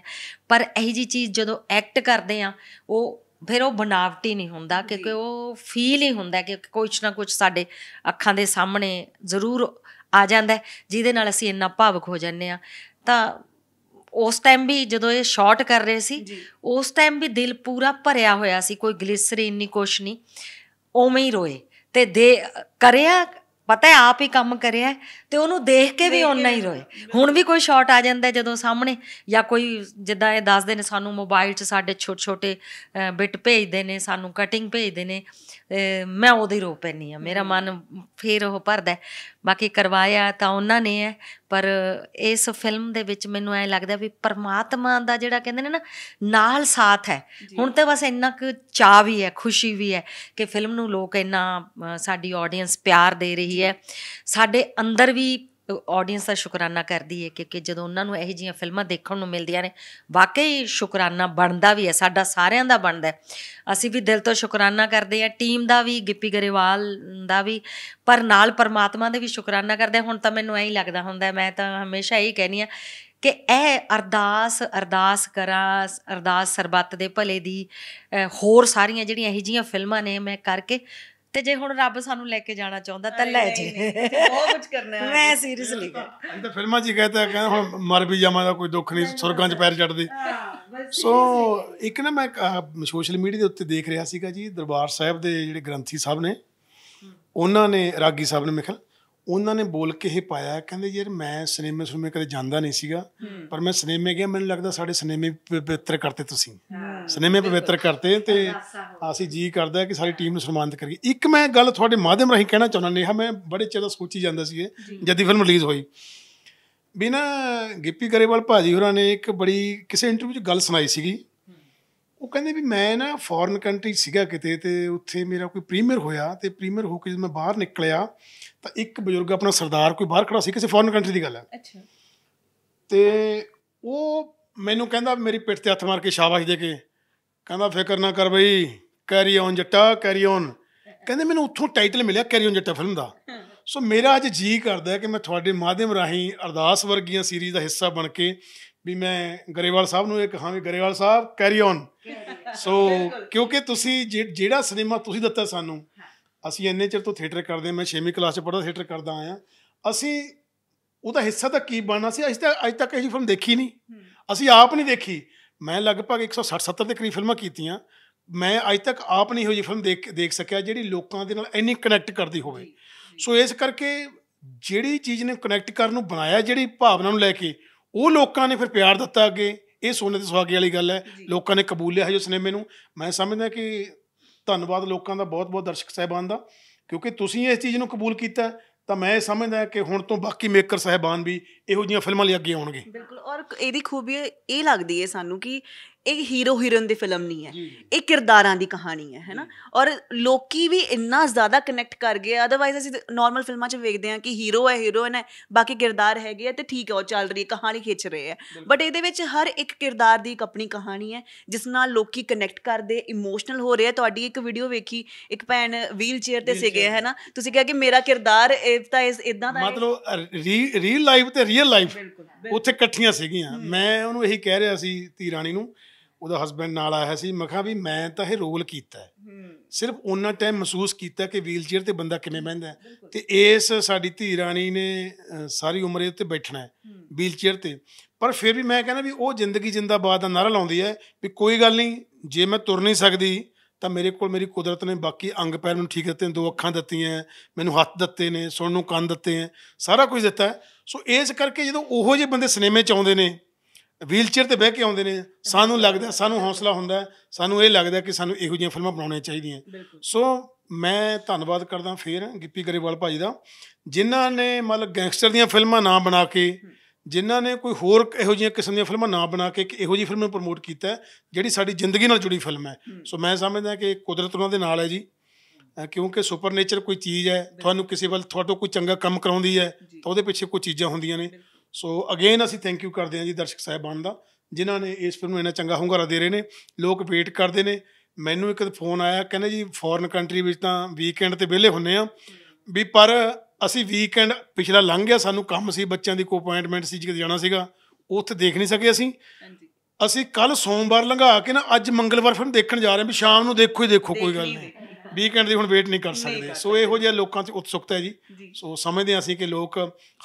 ਪਰ ਇਹ ਜੀ ਚੀਜ਼ ਜਦੋਂ ਐਕਟ ਕਰਦੇ ਆ ਉਹ ਫਿਰ ਉਹ ਬਨਾਵਟੀ ਨਹੀਂ ਹੁੰਦਾ ਕਿਉਂਕਿ ਉਹ ਫੀਲ ਹੀ ਹੁੰਦਾ ਕਿ ਕੁਝ ਨਾ ਕੁਝ ਸਾਡੇ ਅੱਖਾਂ ਦੇ ਸਾਹਮਣੇ ਜ਼ਰੂਰ ਆ ਜਾਂਦਾ ਜਿਹਦੇ ਨਾਲ ਅਸੀਂ ਇੰਨਾ ਭਾਵਕ ਹੋ ਜਾਂਦੇ ਆ ਤਾਂ ਉਸ ਟਾਈਮ ਵੀ ਜਦੋਂ ਇਹ ਸ਼ਾਰਟ ਕਰ ਰਹੇ ਸੀ ਉਸ ਟਾਈਮ ਵੀ ਦਿਲ ਪੂਰਾ ਭਰਿਆ ਹੋਇਆ ਸੀ ਕੋਈ ਗਲਿਸਰੀ ਨਹੀਂ ਕੁਛ ਨਹੀਂ ਉਵੇਂ ਹੀ ਰੋਏ ਤੇ ਦੇ ਕਰਿਆ ਪਤਾ ਹੈ ਆਪ ਹੀ ਕੰਮ ਕਰਿਆ ਤੇ ਉਹਨੂੰ ਦੇਖ ਕੇ ਵੀ ਓਨਾ ਹੀ ਰੋਏ ਹੁਣ ਵੀ ਕੋਈ ਸ਼ਾਟ ਆ ਜਾਂਦਾ ਜਦੋਂ ਸਾਹਮਣੇ ਜਾਂ ਕੋਈ ਜਿੱਦਾਂ ਇਹ ਦੱਸਦੇ ਨੇ ਸਾਨੂੰ ਮੋਬਾਈਲ 'ਚ ਸਾਡੇ ਛੋਟੇ ਛੋਟੇ ਬਿਟ ਭੇਜਦੇ ਨੇ ਸਾਨੂੰ ਕਟਿੰਗ ਭੇਜਦੇ ਨੇ ਮੈਂ ਉਹਦੇ ਰੋ ਪੈਣੀ ਆ ਮੇਰਾ ਮਨ ਫੇਰ ਉਹ ਭਰਦਾ ਬਾਕੀ ਕਰਵਾਇਆ ਤਾਂ ਉਹਨਾਂ ਨੇ ਹੈ ਪਰ ਇਸ ਫਿਲਮ ਦੇ ਵਿੱਚ ਮੈਨੂੰ ਐ ਲੱਗਦਾ ਵੀ ਪਰਮਾਤਮਾ ਦਾ ਜਿਹੜਾ ਕਹਿੰਦੇ ਨੇ ਨਾ ਨਾਲ ਸਾਥ ਹੈ ਹੁਣ ਤੇ ਬਸ ਇੰਨਾ ਕੁ ਚਾਹ ਵੀ ਹੈ ਖੁਸ਼ੀ ਵੀ ਹੈ ਕਿ ਫਿਲਮ ਨੂੰ ਲੋਕ ਇੰਨਾ ਸਾਡੀ ਆਡੀਅנס ਪਿਆਰ ਦੇ ਰਹੀ ਹੈ ਸਾਡੇ ਅੰਦਰ ਵੀ ਆਡੀਅנס ਦਾ ਸ਼ੁਕਰਾਨਾ ਕਰਦੀ ਹੈ ਕਿਉਂਕਿ ਜਦੋਂ ਉਹਨਾਂ ਨੂੰ ਇਹੋ ਜੀਆਂ ਫਿਲਮਾਂ ਦੇਖਣ ਨੂੰ ਮਿਲਦੀਆਂ ਨੇ ਵਾਕਈ ਸ਼ੁਕਰਾਨਾ ਬਣਦਾ ਵੀ ਹੈ ਸਾਡਾ ਸਾਰਿਆਂ ਦਾ ਬਣਦਾ ਅਸੀਂ ਵੀ ਦਿਲ ਤੋਂ ਸ਼ੁਕਰਾਨਾ ਕਰਦੇ ਆ ਟੀਮ ਦਾ ਵੀ ਗਿੱਪੀ ਗਰੇਵਾਲ ਦਾ ਵੀ ਪਰ ਨਾਲ ਪਰਮਾਤਮਾ ਦੇ ਵੀ ਸ਼ੁਕਰਾਨਾ ਕਰਦੇ ਹੁਣ ਤਾਂ ਮੈਨੂੰ ਐਂ ਹੀ ਲੱਗਦਾ ਹੁੰਦਾ ਮੈਂ ਤਾਂ ਹਮੇਸ਼ਾ ਇਹੀ ਕਹਿੰਨੀ ਆ ਕਿ ਇਹ ਅਰਦਾਸ ਅਰਦਾਸ ਕਰਾਂ ਅਰਦਾਸ ਸਰਬੱਤ ਦੇ ਭਲੇ ਦੀ ਹੋਰ ਸਾਰੀਆਂ ਜਿਹੜੀਆਂ ਇਹੋ ਜੀਆਂ ਫਿਲਮਾਂ ਨੇ ਮੈਂ ਕਰਕੇ ਤੇ ਜੇ ਹੁਣ ਰੱਬ ਸਾਨੂੰ ਲੈ ਕੇ ਜਾਣਾ ਚਾਹੁੰਦਾ ਤਾਂ ਲੈ ਜੇ ਬਹੁਤ ਕੁਝ ਕਰਨਾ ਹੈ ਮੈਂ ਸੀਰੀਅਸਲੀ ਇਹ ਤਾਂ ਫਿਲਮਾਂ 'ਚ ਹੀ ਕਹਿੰਦਾ ਕਹਿੰਦਾ ਹੁਣ ਮਰ ਵੀ ਜਾਵਾਂ ਦਾ ਕੋਈ ਦੁੱਖ ਨਹੀਂ ਸੁਰਗਾਂ 'ਚ ਪੈਰ ਚੜਦੇ ਸੋ ਇੱਕ ਨਾ ਮੈਂ ਸੋਸ਼ਲ ਮੀਡੀਆ ਦੇ ਉੱਤੇ ਦੇਖ ਰਿਹਾ ਸੀਗਾ ਜੀ ਦਰਬਾਰ ਸਾਹਿਬ ਦੇ ਜਿਹੜੇ ਗ੍ਰੰਥੀ ਸਾਹਿਬ ਨੇ ਉਹਨਾਂ ਨੇ ਰਾਗੀ ਸਾਹਿਬ ਨੇ ਮਿਖਲ ਉਹਨਾਂ ਨੇ ਬੋਲ ਕੇ ਇਹ ਪਾਇਆ ਕਹਿੰਦੇ ਯਾਰ ਮੈਂ ਸਿਨੇਮੇ ਸੁਨੇਮੇ ਕਦੇ ਜਾਂਦਾ ਨਹੀਂ ਸੀਗਾ ਪਰ ਮੈਂ ਸਿਨੇਮੇ ਗਿਆ ਮੈਨੂੰ ਲੱਗਦਾ ਸਾਡੇ ਸਿਨੇਮੇ ਪਵਿੱਤਰ ਕਰਤੇ ਤੁਸੀਂ ਸਿਨੇਮੇ ਪਵਿੱਤਰ ਕਰਤੇ ਤੇ ਅਸੀਂ ਜੀ ਕਰਦਾ ਕਿ ਸਾਰੀ ਟੀਮ ਨੂੰ ਸਨਮਾਨਿਤ ਕਰੀਏ ਇੱਕ ਮੈਂ ਗੱਲ ਤੁਹਾਡੇ ਮਾਧਿਅਮ ਰਾਹੀਂ ਕਹਿਣਾ ਚਾਹੁੰਦਾ ਨੇਹਾ ਮੈਂ ਬੜੇ ਚਿਰ ਦਾ ਸੋਚੀ ਜਾਂਦਾ ਸੀ ਜਦ ਜਦ ਫਿਲਮ ਰਿਲੀਜ਼ ਹੋਈ ਬਿਨਾ ਗਿੱਪੀ ਗਰੇਵਾਲ ਭਾਜੀ ਹੋਰਾਂ ਨੇ ਇੱਕ ਬੜੀ ਕਿਸੇ ਇੰਟਰਵਿਊ 'ਚ ਗੱਲ ਸੁਣਾਈ ਸੀਗੀ ਉਹ ਕਹਿੰਦੇ ਵੀ ਮੈਂ ਨਾ ਫੋਰਨ ਕੰਟਰੀ ਸੀਗਾ ਕਿਤੇ ਤੇ ਉੱਥੇ ਮੇਰਾ ਕੋਈ ਪ੍ਰੀਮੀਅਰ ਹੋਇਆ ਤੇ ਪ੍ਰੀਮੀਅਰ ਹੋ ਕੇ ਜਦ ਮੈਂ ਬਾਹਰ ਨਿਕਲਿਆ ਤਾਂ ਇੱਕ ਬਜ਼ੁਰਗ ਆਪਣਾ ਸਰਦਾਰ ਕੋਈ ਬਾਹਰ ਖੜਾ ਸੀ ਕਿਸੇ ਫੋਰਨ ਕੰਟਰੀ ਦੀ ਗੱਲ ਹੈ ਅੱਛਾ ਤੇ ਉਹ ਮੈਨੂੰ ਕਹਿੰਦਾ ਮੇਰੀ ਪਿੱਠ ਤੇ ਹੱਥ ਮਾਰ ਕੇ ਸ਼ਾਬਾਸ਼ ਦੇ ਕੇ ਕਹਿੰਦਾ ਫਿਕਰ ਨਾ ਕਰ ਬਈ carry on Jatta carry on ਕਹਿੰਦੇ ਮੈਨੂੰ ਉੱਥੋਂ ਟਾਈਟਲ ਮਿਲਿਆ ਕੈਰੀ ਔਨ ਜੱਟਾ ਫਿਲਮ ਦਾ ਸੋ ਮੇਰਾ ਅੱਜ ਜੀ ਕਰਦਾ ਹੈ ਕਿ ਮੈਂ ਤੁਹਾਡੇ ਮਾਧਿਅਮ ਰਾਹੀਂ ਅਰਦਾਸ ਵਰਗੀਆਂ ਸੀਰੀਜ਼ ਦਾ ਹਿੱਸਾ ਬਣ ਕੇ ਵੀ ਮੈਂ ਗਰੇਵਾਲ ਸਾਹਿਬ ਨੂੰ ਇਹ ਕਹਾਂ ਵੀ Grewal Sahib carry on so ਕਿਉਂਕਿ ਤੁਸੀਂ ਜਿਹੜਾ ਸਿਨੇਮਾ ਤੁਸੀਂ ਦਿੱਤਾ ਸਾਨੂੰ ਅਸੀਂ ਇੰਨੇ ਚਿਰ ਤੋਂ ਥੀਏਟਰ ਕਰਦੇ ਮੈਂ 6ਵੀਂ ਕਲਾਸ 'ਚ ਪੜ੍ਹਦਾ ਥੀਏਟਰ ਕਰਦਾ ਆਇਆ ਅਸੀਂ ਉਹਦਾ ਹਿੱਸਾ ਤਾਂ ਕੀ ਬਣਨਾ ਸੀ ਅਸੀਂ ਤਾਂ ਅੱਜ ਤੱਕ ਇਹ ਫਿਲਮ ਦੇਖੀ ਨਹੀਂ ਅਸੀਂ ਆਪ ਨਹੀਂ ਦੇਖੀ ਮੈਂ ਲਗਭਗ 160 70 ਦੇ ਕਰੀਬ ਫਿਲਮਾਂ ਕੀਤੀਆਂ ਮੈਂ ਅੱਜ ਤੱਕ ਆਪ ਨਹੀਂ ਹੋਈ ਫਿਲਮ ਦੇਖ ਦੇਖ ਸਕਿਆ ਜਿਹੜੀ ਲੋਕਾਂ ਦੇ ਨਾਲ ਇੰਨੀ ਕਨੈਕਟ ਕਰਦੀ ਹੋਵੇ ਸੋ ਇਸ ਕਰਕੇ ਜਿਹੜੀ ਚੀਜ਼ ਨੇ ਕਨੈਕਟ ਕਰਨ ਨੂੰ ਬਣਾਇਆ ਜਿਹੜੀ ਭਾਵਨਾ ਨੂੰ ਲੈ ਕੇ ਉਹ ਲੋਕਾਂ ਨੇ ਫਿਰ ਪਿਆਰ ਦਿੱਤਾ ਅੱਗੇ ਇਹ ਸੋਨੇ ਦੇ ਸੁਹਾਗੇ ਵਾਲੀ ਗੱਲ ਹੈ ਲੋਕਾਂ ਨੇ ਕਬੂਲਿਆ ਹੈ ਜੋ ਸਿਨੇਮੇ ਨੂੰ ਮੈਂ ਸਮਝਦਾ ਕਿ ਧੰਨਵਾਦ ਲੋਕਾਂ ਦਾ ਬਹੁਤ-ਬਹੁਤ ਦਰਸ਼ਕ ਸਹਿਬਾਨ ਦਾ ਕਿਉਂਕਿ ਤੁਸੀਂ ਇਸ ਚੀਜ਼ ਨੂੰ ਕਬੂਲ ਕੀਤਾ ਤਾਂ ਮੈਂ ਸਮਝਦਾ ਕਿ ਹੁਣ ਤੋਂ ਬਾਕੀ ਮੇਕਰ ਸਹਿਬਾਨ ਵੀ ਇਹੋ ਜਿਹੀਆਂ ਫਿਲਮਾਂ ਲਈ ਅੱਗੇ ਆਉਣਗੇ ਬਿਲਕੁਲ ਔਰ ਇਹਦੀ ਖੂਬੀ ਇਹ ਲੱਗਦੀ ਹੈ ਸਾਨੂੰ ਕਿ ਇਹ ਹੀਰੋ ਹੀਰੋਇਨ ਦੀ ਫਿਲਮ ਨਹੀਂ ਹੈ ਇਹ ਕਿਰਦਾਰਾਂ ਦੀ ਕਹਾਣੀ ਹੈ ਹੈਨਾ ਔਰ ਲੋਕੀ ਵੀ ਇੰਨਾ ਜ਼ਿਆਦਾ ਕਨੈਕਟ ਕਰ ਗਏ ਆਦਰਵਾਇਜ਼ ਅਸੀਂ ਨਾਰਮਲ ਫਿਲਮਾਂ 'ਚ ਵੇਖਦੇ ਹਾਂ ਕਿ ਹੀਰੋ ਹੈ ਹੀਰੋਇਨ ਹੈ ਬਾਕੀ ਕਿਰਦਾਰ ਹੈਗੇ ਆ ਤੇ ਠੀਕ ਹੈ ਉਹ ਚੱਲ ਰਹੀ ਕਹਾਣੀ ਖਿੱਚ ਰਹੇ ਆ ਬਟ ਇਹਦੇ ਵਿੱਚ ਹਰ ਇੱਕ ਕਿਰਦਾਰ ਦੀ ਇੱਕ ਆਪਣੀ ਕਹਾਣੀ ਹੈ ਜਿਸ ਨਾਲ ਲੋਕੀ ਕਨੈਕਟ ਕਰਦੇ ਇਮੋਸ਼ਨਲ ਹੋ ਰਹੇ ਆ ਤੁਹਾਡੀ ਇੱਕ ਵੀਡੀਓ ਵੇਖੀ ਇੱਕ ਭੈਣ ਵੀਲ ਚੇਅਰ ਤੇ ਸਿਗੇ ਹੈਨਾ ਤੁਸੀਂ ਕਿਹਾ ਕਿ ਮੇਰਾ ਕਿਰਦਾਰ ਇਹ ਤਾਂ ਇਸ ਇਦਾਂ ਦਾ ਮਤਲਬ ਰੀਅਲ ਲਾਈਫ ਤੇ ਰੀਅਲ ਲਾਈਫ ਉੱਥੇ ਇਕੱਠੀਆਂ ਸੀਗੀਆਂ ਮੈਂ ਉਹਨੂੰ ਇਹੀ ਕਹਿ ਰਿਹਾ ਸੀ ਤੀਰਾਣੀ ਨੂੰ ਉਹਦਾ ਹਸਬੰਡ ਨਾਲ ਆਇਆ ਸੀ ਮੈਂ ਕਿਹਾ ਵੀ ਮੈਂ ਤਾਂ ਇਹ ਰੋਲ ਕੀਤਾ ਹੈ ਸਿਰਫ ਉਹਨਾਂ ਟਾਈਮ ਮਹਿਸੂਸ ਕੀਤਾ ਕਿ ਚੇਅਰ ਤੇ ਬੰਦਾ ਕਿਵੇਂ ਬੈਂਦਾ ਤੇ ਇਸ ਸਾਡੀ ਧੀ ਰਾਣੀ ਨੇ ਸਾਰੀ ਉਮਰ ਇਹ ਉੱਤੇ ਬੈਠਣਾ ਹੈ ਚੇਅਰ ਤੇ ਪਰ ਫਿਰ ਵੀ ਮੈਂ ਕਹਿੰਦਾ ਵੀ ਉਹ ਜ਼ਿੰਦਗੀ ਜਿੰਦਾਬਾਦ ਦਾ ਨਾਰਾ ਲਾਉਂਦੀ ਹੈ ਵੀ ਕੋਈ ਗੱਲ ਨਹੀਂ ਜੇ ਮੈਂ ਤੁਰ ਨਹੀਂ ਸਕਦੀ ਤਾਂ ਮੇਰੇ ਕੋਲ ਮੇਰੀ ਕੁਦਰਤ ਨੇ ਬਾਕੀ ਅੰਗ ਪੈਰ ਨੂੰ ਠੀਕ ਦਿੱਤੇ ਨੇ ਦੋ ਅੱਖਾਂ ਦਿੱਤੀਆਂ ਮੈਨੂੰ ਹੱਥ ਦਿੱਤੇ ਨੇ ਸੁਣਨ ਨੂੰ ਕੰਨ ਦਿੱਤੇ ਸਾਰਾ ਕੁਝ ਦਿੱਤਾ ਸੋ ਇਸ ਕਰਕੇ ਜਦੋਂ ਉਹੋ ਜਿਹੇ ਬੰਦੇ ਸਿਨੇਮੇ ਚ ਆਉਂਦੇ ਨੇ ਵੀਲਚੇਅਰ ਤੇ ਬਹਿ ਕੇ ਆਉਂਦੇ ਨੇ ਸਾਨੂੰ ਲੱਗਦਾ ਸਾਨੂੰ ਹੌਸਲਾ ਹੁੰਦਾ ਸਾਨੂੰ ਇਹ ਲੱਗਦਾ ਕਿ ਸਾਨੂੰ ਇਹੋ ਜਿਹੀਆਂ ਫਿਲਮਾਂ ਬਣਾਉਣੀਆਂ ਚਾਹੀਦੀਆਂ ਸੋ ਮੈਂ ਧੰਨਵਾਦ ਕਰਦਾ ਫੇਰ ਗਿੱਪੀ ਗਰੇਵਾਲ ਭਾਈ ਦਾ ਜਿਨ੍ਹਾਂ ਨੇ ਮਤਲਬ ਗੈਂਗਸਟਰ ਦੀਆਂ ਫਿਲਮਾਂ ਨਾ ਬਣਾ ਕੇ ਜਿਨ੍ਹਾਂ ਨੇ ਕੋਈ ਹੋਰ ਇਹੋ ਜਿਹੀਆਂ ਕਿਸਮ ਦੀਆਂ ਫਿਲਮਾਂ ਨਾ ਬਣਾ ਕੇ ਇੱਕ ਇਹੋ ਜਿਹੀ ਫਿਲਮ ਨੂੰ ਪ੍ਰਮੋਟ ਕੀਤਾ ਜਿਹੜੀ ਸਾਡੀ ਜ਼ਿੰਦਗੀ ਨਾਲ ਜੁੜੀ ਫਿਲਮ ਹੈ ਸੋ ਮੈਂ ਸਮਝਦਾ ਕਿ ਕੁਦਰਤ ਉਹਨਾਂ ਦੇ ਨਾਲ ਹੈ ਜੀ ਕਿਉਂਕਿ ਸੁਪਰਨੇਚਰ ਕੋਈ ਚੀਜ਼ ਹੈ ਤੁਹਾਨੂੰ ਕਿਸੇ ਵੱਲ ਤੁਹਾਡੇ ਕੋਈ ਚੰਗਾ ਕੰਮ ਕਰਾਉਂਦੀ ਹੈ ਤਾਂ ਉਹਦੇ ਪਿੱਛੇ ਕੋਈ ਚੀਜ਼ਾਂ ਹੁੰਦੀਆਂ ਨੇ ਸੋ ਅਗੇਨ ਅਸੀਂ ਥੈਂਕ ਯੂ ਕਰਦੇ ਹਾਂ ਜੀ ਦਰਸ਼ਕ ਸਾਹਿਬਾਨ ਦਾ ਜਿਨ੍ਹਾਂ ਨੇ ਇਸ ਫਿਲਮ ਨੂੰ ਇੰਨਾ ਚੰਗਾ ਹੁੰਗਾਰਾ ਦੇ ਰਹੇ ਨੇ ਲੋਕ ਵੇਟ ਕਰਦੇ ਨੇ ਮੈਨੂੰ ਇੱਕ ਫੋਨ ਆਇਆ ਕਹਿੰਦੇ ਜੀ ਫੋਰਨ ਕੰਟਰੀ ਵਿੱਚ ਤਾਂ ਵੀਕਐਂਡ ਤੇ ਵਿਹਲੇ ਹੁੰਨੇ ਆ ਵੀ ਪਰ ਅਸੀਂ ਵੀਕਐਂਡ ਪਿਛਲਾ ਲੰਘ ਗਿਆ ਸਾਨੂੰ ਕੰਮ ਸੀ ਬੱਚਿਆਂ ਦੀ ਕੋ ਅਪਾਇੰਟਮੈਂਟ ਸੀ ਜਿੱਥੇ ਜਾਣਾ ਸੀਗਾ ਉੱਥੇ ਦੇਖ ਨਹੀਂ ਸਕੇ ਅਸੀਂ ਅਸੀਂ ਕੱਲ ਸੋਮਵਾਰ ਲੰਘਾ ਕੇ ਨਾ ਅੱਜ ਮੰਗਲਵਾਰ ਫਿਰ ਦੇਖਣ ਜਾ ਰਹੇ ਹਾਂ ਵੀ ਸ਼ਾਮ ਨੂੰ ਦੇਖੋ ਹੀ ਦੇਖੋ ਕੋਈ ਗੱਲ ਨਹੀਂ ਵੀਕਐਂਡ ਦੀ ਹੁਣ ਵੇਟ ਨਹੀਂ ਕਰ ਸਕਦੇ ਸੋ ਇਹੋ ਜਿਹੇ ਲੋਕਾਂ 'ਚ ਉਤਸੁਕਤਾ ਹੈ ਜੀ ਸੋ ਸਮਝਦੇ ਆ ਅਸੀਂ ਕਿ ਲੋਕ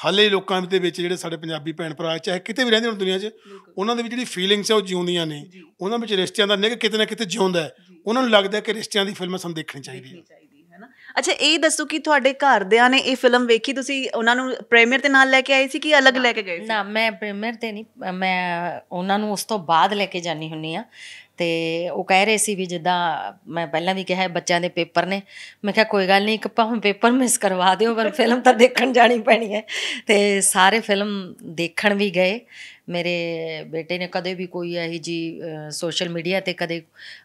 ਹਾਲੇ ਲੋਕਾਂ ਦੇ ਵਿੱਚ ਜਿਹੜੇ ਸਾਡੇ ਪੰਜਾਬੀ ਭੈਣ ਭਰਾ ਚਾਹੇ ਕਿਤੇ ਵੀ ਰਹਿੰਦੇ ਹੋਣ ਦੁਨੀਆ 'ਚ ਉਹਨਾਂ ਦੇ ਵਿੱਚ ਜਿਹੜੀ ਫੀਲਿੰਗਸ ਹੈ ਉਹ ਜਿਉਂਦੀਆਂ ਨੇ ਉਹਨਾਂ ਵਿੱਚ ਰਿਸ਼ਤਿਆਂ ਦਾ ਨਿੱਘ ਕਿਤੇ ਨਾ ਕਿਤੇ ਜਿਉਂਦਾ ਹੈ ਉਹਨਾਂ ਨੂੰ ਲੱਗਦਾ ਹੈ ਕਿ ਰਿਸ਼ਤਿਆਂ ਦੀ ਫਿਲਮ ਸਾਨੂੰ ਦੇਖਣੀ ਚਾਹੀਦੀ ਹੈ ਅੱਛਾ ਇਹ ਦੱਸੋ ਕਿ ਤੁਹਾਡੇ ਘਰਦਿਆਂ ਨੇ ਇਹ ਫਿਲਮ ਵੇਖੀ ਤੁਸੀਂ ਉਹਨਾਂ ਨੂੰ ਪ੍ਰੀਮੀਅਰ ਤੇ ਨਾਲ ਲੈ ਕੇ ਆਏ ਸੀ ਕਿ ਅਲੱਗ ਲੈ ਕੇ ਗਏ ਸੀ ਨਾ ਮੈਂ ਪ੍ਰੀਮੀਅਰ ਤੇ ਨਹੀਂ ਮੈਂ ਉਹਨਾਂ ਨੂੰ ਉਸ ਤੋਂ ਬਾਅਦ ਲੈ ਕੇ ਜਾਣੀ ਹੁੰਨੀ ਆ ਤੇ ਉਹ ਕਹਿ ਰਹੇ ਸੀ ਵੀ ਜਿੱਦਾਂ ਮੈਂ ਪਹਿਲਾਂ ਵੀ ਕਿਹਾ ਬੱਚਿਆਂ ਦੇ ਪੇਪਰ ਨੇ ਮੈਂ ਕਿਹਾ ਕੋਈ ਗੱਲ ਨਹੀਂ ਇੱਕ ਭਾਵੇਂ ਪੇਪਰ ਮਿਸ ਕਰਵਾ ਦਿਓ ਪਰ ਫਿਲਮ ਤਾਂ ਦੇਖਣ ਜਾਣੀ ਪੈਣੀ ਹੈ ਤੇ ਸਾਰੇ ਫਿਲਮ ਦੇਖਣ ਵੀ ਗਏ ਮੇਰੇ ਬੇਟੇ ਨੇ ਕਦੇ ਵੀ ਕੋਈ ਇਹ ਜੀ ਸੋਸ਼ਲ ਮੀਡੀਆ ਤੇ ਕਦੇ